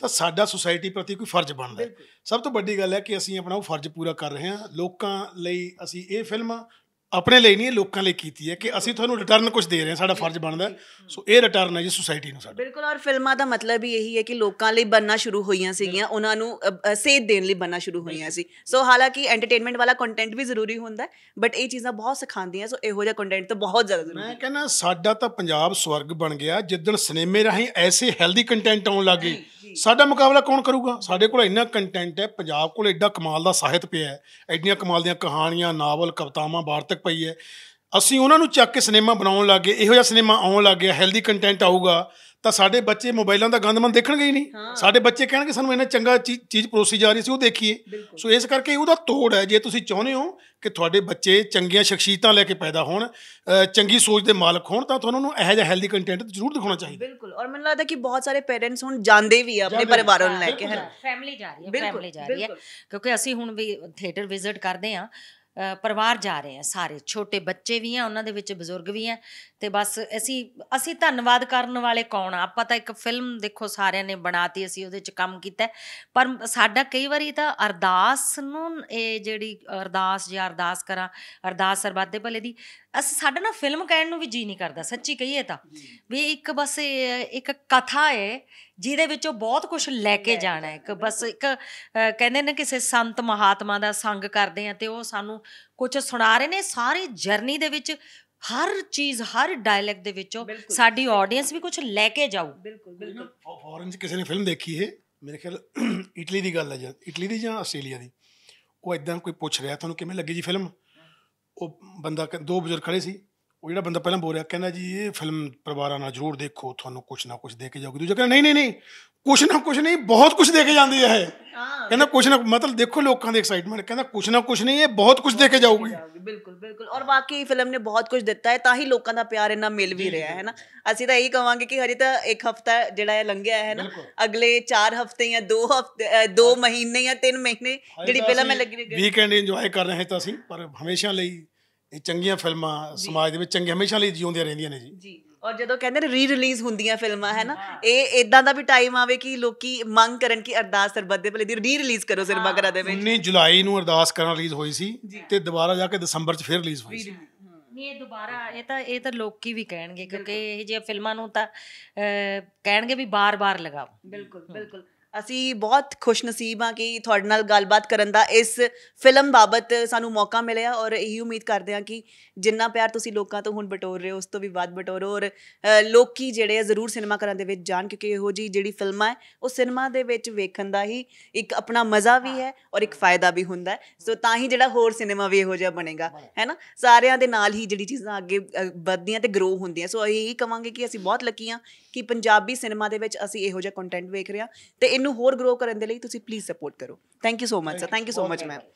ਤਾਂ ਸਾਡਾ ਸੁਸਾਇਟੀ ਪ੍ਰਤੀ ਕੋਈ ਫਰਜ਼ ਬਣਦਾ ਹੈ ਸਭ ਤੋਂ ਵੱਡੀ ਗੱਲ ਹੈ ਕਿ ਅਸੀਂ ਆਪਣਾ ਉਹ ਫਰਜ਼ ਪੂਰਾ ਕਰ ਰਹੇ ਹਾਂ ਲੋਕਾਂ ਲਈ ਅਸੀਂ ਇਹ ਫਿਲਮਾਂ ਆਪਣੇ ਲਈ ਨਹੀਂ ਲੋਕਾਂ ਲਈ ਕੀਤੀ ਹੈ ਕਿ ਅਸੀਂ ਤੁਹਾਨੂੰ ਰਿਟਰਨ ਕੁਝ ਦੇ ਰਹੇ ਹਾਂ ਸਾਡਾ ਫਰਜ਼ ਬਣਦਾ ਸੋ ਇਹ ਰਿਟਰਨ ਹੈ ਜੀ ਸੁਸਾਇਟੀ ਨੂੰ ਸਾਡਾ ਬਿਲਕੁਲ ਔਰ ਫਿਲਮਾਂ ਦਾ ਮਤਲਬ ਹੀ ਇਹੀ ਹੈ ਕਿ ਲੋਕਾਂ ਲਈ ਬੰਨਣਾ ਸ਼ੁਰੂ ਹੋਈਆਂ ਸੀਗੀਆਂ ਉਹਨਾਂ ਨੂੰ ਸੇਧ ਦੇਣ ਲਈ ਬੰਨਣਾ ਸ਼ੁਰੂ ਹੋਈਆਂ ਸੀ ਸੋ ਹਾਲਾਂਕਿ ਐਂਟਰਟੇਨਮੈਂਟ ਵਾਲਾ ਕੰਟੈਂਟ ਵੀ ਜ਼ਰੂਰੀ ਹੁੰਦਾ ਬਟ ਇਹ ਚੀਜ਼ਾਂ ਬਹੁਤ ਸਿਖਾਉਂਦੀਆਂ ਸੋ ਇਹੋ ਜਿਹਾ ਕੰਟੈਂਟ ਤਾਂ ਬਹੁਤ ਜ਼ਿਆਦਾ ਜ਼ਰੂਰੀ ਹੈ ਮੈਂ ਕਹਿੰਦਾ ਸਾਡਾ ਤਾਂ ਪੰਜਾਬ ਸਵਰਗ ਬਣ ਗਿਆ ਜਿੱਦਣ ਸਿਨੇਮੇ ਰਾਹੀਂ ਐਸੇ ਹੈਲਦੀ ਕੰਟੈਂਟ ਆਉਣ ਲੱਗੇ ਸਾਡਾ ਮੁਕਾਬਲਾ ਕੌਣ ਕਰੂਗਾ ਸਾਡੇ ਕੋਲ ਇੰਨਾ ਕੰਟੈਂਟ ਹੈ ਪੰਜਾਬ ਕੋਲ ਐਡਾ ਕਮਾਲ ਦਾ ਸਾਹਿਤ ਪਿਆ ਹੈ ਐਡੀਆਂ ਕਮਾਲ ਦੀਆਂ ਕਹਾਣੀਆਂ ਨਾਵਲ ਕਵਤਾਵਾਂ ਬਾਰਤ ਤੱਕ ਪਈ ਹੈ ਅਸੀਂ ਉਹਨਾਂ ਨੂੰ ਚੱਕ ਕੇ ਸਿਨੇਮਾ ਬਣਾਉਣ ਲੱਗੇ ਇਹੋ ਜਿਹਾ ਸਿਨੇਮਾ ਆਉਣ ਲੱਗ ਗਿਆ ਹੈਲਦੀ ਕੰਟੈਂਟ ਆਊਗਾ ਤਾਂ ਸਾਡੇ ਬੱਚੇ ਮੋਬਾਈਲਾਂ ਦਾ ਗੰਦਮਨ ਦੇਖਣਗੇ ਹੀ ਨਹੀਂ ਸਾਡੇ ਬੱਚੇ ਕਹਿਣਗੇ ਸਾਨੂੰ ਇਹਨਾਂ ਚੰਗਾ ਚੀਜ਼ ਪਰੋਸੀ ਜਾ ਰਹੀ ਸੀ ਉਹ ਦੇਖੀਏ ਸੋ ਇਸ ਕਰਕੇ ਉਹਦਾ ਤੋੜ ਹੈ ਜੇ ਤੁਸੀਂ ਚਾਹੁੰਦੇ ਹੋ ਕਿ ਤੁਹਾਡੇ ਬੱਚੇ ਚੰਗੀਆਂ ਸ਼ਖਸੀਅਤਾਂ ਲੈ ਕੇ ਪੈਦਾ ਹੋਣ ਚੰਗੀ ਸੋਚ ਦੇ ਮਾਲਕ ਹੋਣ ਤਾਂ ਤੁਹਾਨੂੰ ਉਹਨੂੰ ਇਹੋ ਜਿਹਾ ਹੈਲਦੀ ਕੰਟੈਂਟ ਜ਼ਰੂਰ ਦਿਖਾਉਣਾ ਚਾਹੀਦਾ ਬਿਲਕੁਲ ਔਰ ਮੈਨੂੰ ਲੱਗਦਾ ਕਿ ਬਹੁਤ ਸਾਰੇ ਪੇਰੈਂਟਸ ਹੁਣ ਜਾਂਦੇ ਵੀ ਆ ਆਪਣੇ ਪਰਿਵਾਰਾਂ ਨੂੰ ਲੈ ਕੇ ਹਨ ਫੈਮਿਲੀ ਜਾ ਰਹੀ ਹੈ ਫੈਮਿਲੀ ਜਾ ਰਹੀ ਹੈ ਕਿਉਂਕਿ ਅਸੀਂ ਹੁਣ ਵੀ ਥੀਏਟਰ ਵਿਜ਼ਿਟ ਕਰਦੇ ਆ ਪਰਿਵਾਰ ਜਾ ਰਹੇ ਆ ਸਾਰੇ ਛੋਟੇ ਬੱਚੇ ਵੀ ਆ ਉਹਨਾਂ ਦੇ ਵਿੱਚ ਬਜ਼ੁਰਗ ਵੀ ਆ ਤੇ ਬਸ ਅਸੀਂ ਅਸੀਂ ਧੰਨਵਾਦ ਕਰਨ ਵਾਲੇ ਕੌਣ ਆ ਆਪਾਂ ਤਾਂ ਇੱਕ ਫਿਲਮ ਦੇਖੋ ਸਾਰਿਆਂ ਨੇ ਬਣਾਤੀ ਅਸੀਂ ਉਹਦੇ ਚ ਕੰਮ ਕੀਤਾ ਪਰ ਸਾਡਾ ਕਈ ਵਾਰੀ ਤਾਂ ਅਰਦਾਸ ਨੂੰ ਇਹ ਜਿਹੜੀ ਅਰਦਾਸ ਜਾਂ ਅਰਦਾਸ ਕਰਾਂ ਅਰਦਾਸ ਸਰਬੱਤ ਦੇ ਭਲੇ ਦੀ ਅਸ ਸਾਡਾ ਨਾ ਫਿਲਮ ਕਹਿਣ ਨੂੰ ਵੀ ਜੀ ਨਹੀਂ ਕਰਦਾ ਸੱਚੀ ਕਹੀਏ ਤਾਂ ਵੀ ਇੱਕ ਬਸ ਇੱਕ ਕਥਾ ਹੈ ਜਿਹਦੇ ਵਿੱਚੋਂ ਬਹੁਤ ਕੁਝ ਲੈ ਕੇ ਜਾਣਾ ਹੈ ਇੱਕ ਬਸ ਇੱਕ ਕਹਿੰਦੇ ਨੇ ਕਿਸੇ ਸੰਤ ਮਹਾਤਮਾ ਦਾ ਸੰਗ ਕਰਦੇ ਆ ਤੇ ਉਹ ਸਾਨੂੰ ਕੁਝ ਸੁਣਾ ਰਹੇ ਨੇ ਸਾਰੀ ਜਰਨੀ ਦੇ ਵਿੱਚ ਹਰ ਚੀਜ਼ ਹਰ ਡਾਇਲੈਕਟ ਦੇ ਵਿੱਚੋਂ ਸਾਡੀ ਆਡੀਅנס ਵੀ ਕੁਝ ਲੈ ਕੇ ਜਾਊ ਬਿਲਕੁਲ ਬਿਲਕੁਲ ਫੋਰਨ ਚ ਕਿਸੇ ਨੇ ਫਿਲਮ ਦੇਖੀ ਹੈ ਮੇਰੇ ਖਿਆਲ ਇਟਲੀ ਦੀ ਗੱਲ ਹੈ ਜਾਂ ਇਟਲੀ ਦੀ ਜਾਂ ਆਸਟ੍ਰੇਲੀਆ ਦੀ ਉਹ ਇਦਾਂ ਕੋਈ ਪੁੱਛ ਰਿਹਾ ਤੁਹਾਨੂੰ ਕਿਵੇਂ ਲੱਗੀ ਜੀ ਫਿਲਮ ਉਹ ਬੰਦਾ ਦੋ ਬਜ਼ੁਰਗ ਖੜੇ ਸੀ ਉਹ ਜਿਹੜਾ ਬੰਦਾ ਪਹਿਲਾਂ ਬੋਲ ਰਿਹਾ ਕਹਿੰਦਾ ਜੀ ਇਹ ਫਿਲਮ ਪਰਿਵਾਰਾਂ ਨਾਲ ਜ਼ਰੂਰ ਦੇਖੋ ਤੁਹਾਨੂੰ ਕੁਝ ਨਾ ਕੁਝ ਦੇ ਕੇ ਜਾਊਗੀ ਦੂਜਾ ਕਹਿੰਦਾ ਨਹੀਂ ਨਹੀਂ ਨਹੀਂ ਕੁਛ ਨਾ ਕੁਛ ਨਹੀਂ ਬਹੁਤ ਕੁਛ ਦੇ ਕੇ ਜਾਂਦੀ ਹੈ ਇਹ ਕਹਿੰਦਾ ਕੁਛ ਨਾ ਮਤਲਬ ਦੇਖੋ ਲੋਕਾਂ ਦੀ ਐਕਸਾਈਟਮੈਂਟ ਕਹਿੰਦਾ ਕੁਛ ਨਾ ਕੁਛ ਨਹੀਂ ਇਹ ਬਹੁਤ ਕੁਛ ਦੇ ਕੇ ਜਾਊਗੀ ਬਿਲਕੁਲ ਬਿਲਕੁਲ ਔਰ ਵਾਕਈ ਫਿਲਮ ਨੇ ਬਹੁਤ ਕੁਛ ਦਿੱਤਾ ਹੈ ਤਾਂ ਹੀ ਲੋਕਾਂ ਦਾ ਪਿਆਰ ਇੰਨਾ ਮਿਲ ਵੀ ਰਿਹਾ ਹੈ ਨਾ ਅਸੀਂ ਤਾਂ ਇਹੀ ਕਵਾਂਗੇ ਕਿ ਹਰੀ ਤਾਂ ਇੱਕ ਹਫਤਾ ਜਿਹੜਾ ਇਹ ਲੰਘਿਆ ਹੈ ਨਾ ਅਗਲੇ 4 ਹਫਤੇ ਜਾਂ 2 ਹਫਤੇ 2 ਮਹੀਨੇ ਜਾਂ 3 ਮਹੀਨੇ ਜਿਹੜੀ ਫਿਲਮ ਹੈ ਲੱਗੀ ਰਹੀ ਵੀਕਐਂਡ ਇੰਜੋਏ ਕਰ ਰਹੇ ਤਾਂ ਅਸੀਂ ਪਰ ਹਮੇਸ਼ਾ ਲਈ ਇਹ ਚੰਗੀਆਂ ਫਿਲਮਾਂ ਸਮਾਜ ਦੇ ਵਿੱਚ ਚੰਗੀਆਂ ਹਮੇਸ਼ਾ ਲਈ ਜਿਉਂਦੀਆਂ ਰਹਿੰਦੀਆਂ ਨੇ ਜੀ ਜੀ ਔਰ ਜਦੋਂ ਕਹਿੰਦੇ ਨੇ ਰੀ ਰਿਲੀਜ਼ ਹੁੰਦੀਆਂ ਫਿਲਮਾਂ ਹੈ ਨਾ ਇਹ ਇਦਾਂ ਦਾ ਵੀ ਟਾਈਮ ਆਵੇ ਕਿ ਲੋਕੀ ਮੰਗ ਕਰਨ ਕਿ ਅਰਦਾਸ ਸਰਬੱਤ ਦੇ ਭਲੇ ਦੀ ਰੀ ਰਿਲੀਜ਼ ਕਰੋ ਸਿਨੇਮਾ ਘਰਾਂ ਦੇ ਵਿੱਚ 19 ਜੁਲਾਈ ਨੂੰ ਅਰਦਾਸ ਕਰਨ ਰਿਲੀਜ਼ ਹੋਈ ਸੀ ਤੇ ਦੁਬਾਰਾ ਜਾ ਕੇ ਦਸੰਬਰ 'ਚ ਫੇਰ ਰਿਲੀਜ਼ ਹੋਈ ਸੀ ਨਹੀਂ ਇਹ ਦੁਬਾਰਾ ਇਹ ਤਾਂ ਇਹ ਤਾਂ ਲੋਕੀ ਵੀ ਕਹਿਣਗੇ ਕਿਉਂਕਿ ਇਹ ਜਿਹੇ ਫਿਲਮਾਂ ਨੂੰ ਤਾਂ ਕਹਿਣਗੇ ਵੀ ਬਾਰ-ਬਾਰ ਲਗਾਓ ਬਿਲਕੁਲ ਬਿਲਕੁਲ ਅਸੀਂ ਬਹੁਤ ਖੁਸ਼ਨਸੀਬ ਹਾਂ ਕਿ ਤੁਹਾਡੇ ਨਾਲ ਗੱਲਬਾਤ ਕਰਨ ਦਾ ਇਸ ਫਿਲਮ ਬਾਬਤ ਸਾਨੂੰ ਮੌਕਾ ਮਿਲਿਆ ਔਰ ਇਹ ਉਮੀਦ ਕਰਦੇ ਹਾਂ ਕਿ ਜਿੰਨਾ ਪਿਆਰ ਤੁਸੀਂ ਲੋਕਾਂ ਤੋਂ ਹੁਣ ਬਟੋਰ ਰਹੇ ਹੋ ਉਸ ਤੋਂ ਵੀ ਵੱਧ ਬਟੋਰੋ ਔਰ ਲੋਕੀ ਜਿਹੜੇ ਆ ਜ਼ਰੂਰ ਸਿਨੇਮਾ ਘਰਾਂ ਦੇ ਵਿੱਚ ਜਾਣ ਕਿਉਂਕਿ ਇਹੋ ਜੀ ਜਿਹੜੀ ਫਿਲਮਾਂ ਹੈ ਉਹ ਸਿਨੇਮਾ ਦੇ ਵਿੱਚ ਵੇਖਣ ਦਾ ਹੀ ਇੱਕ ਆਪਣਾ ਮਜ਼ਾ ਵੀ ਹੈ ਔਰ ਇੱਕ ਫਾਇਦਾ ਵੀ ਹੁੰਦਾ ਹੈ ਸੋ ਤਾਂ ਹੀ ਜਿਹੜਾ ਹੋਰ ਸਿਨੇਮਾ ਵੀ ਇਹੋ ਜਿਹਾ ਬਣੇਗਾ ਹੈਨਾ ਸਾਰਿਆਂ ਦੇ ਨਾਲ ਹੀ ਜਿਹੜੀ ਚੀਜ਼ਾਂ ਅੱਗੇ ਵੱਧਦੀਆਂ ਤੇ ਗਰੋ ਹੁੰਦੀਆਂ ਸੋ ਇਹੀ ਕਵਾਂਗੇ ਕਿ ਅਸੀਂ ਬਹੁਤ ਲੱਕੀ ਹਾਂ ਕਿ ਪੰਜਾਬੀ ਸਿਨੇਮਾ ਦੇ ਵਿੱਚ ਅਸੀਂ ਇਹੋ ਜਿਹਾ ਕੰਟੈਂਟ ਵੇਖ ਰਿਹਾ ਤੇ ਇਹਨੂੰ ਹੋਰ ਗਰੋ ਕਰਨ ਦੇ ਲਈ ਤੁਸੀਂ ਪਲੀਜ਼ ਸਪੋਰਟ ਕਰੋ thank you so much sir thank you so much ma'am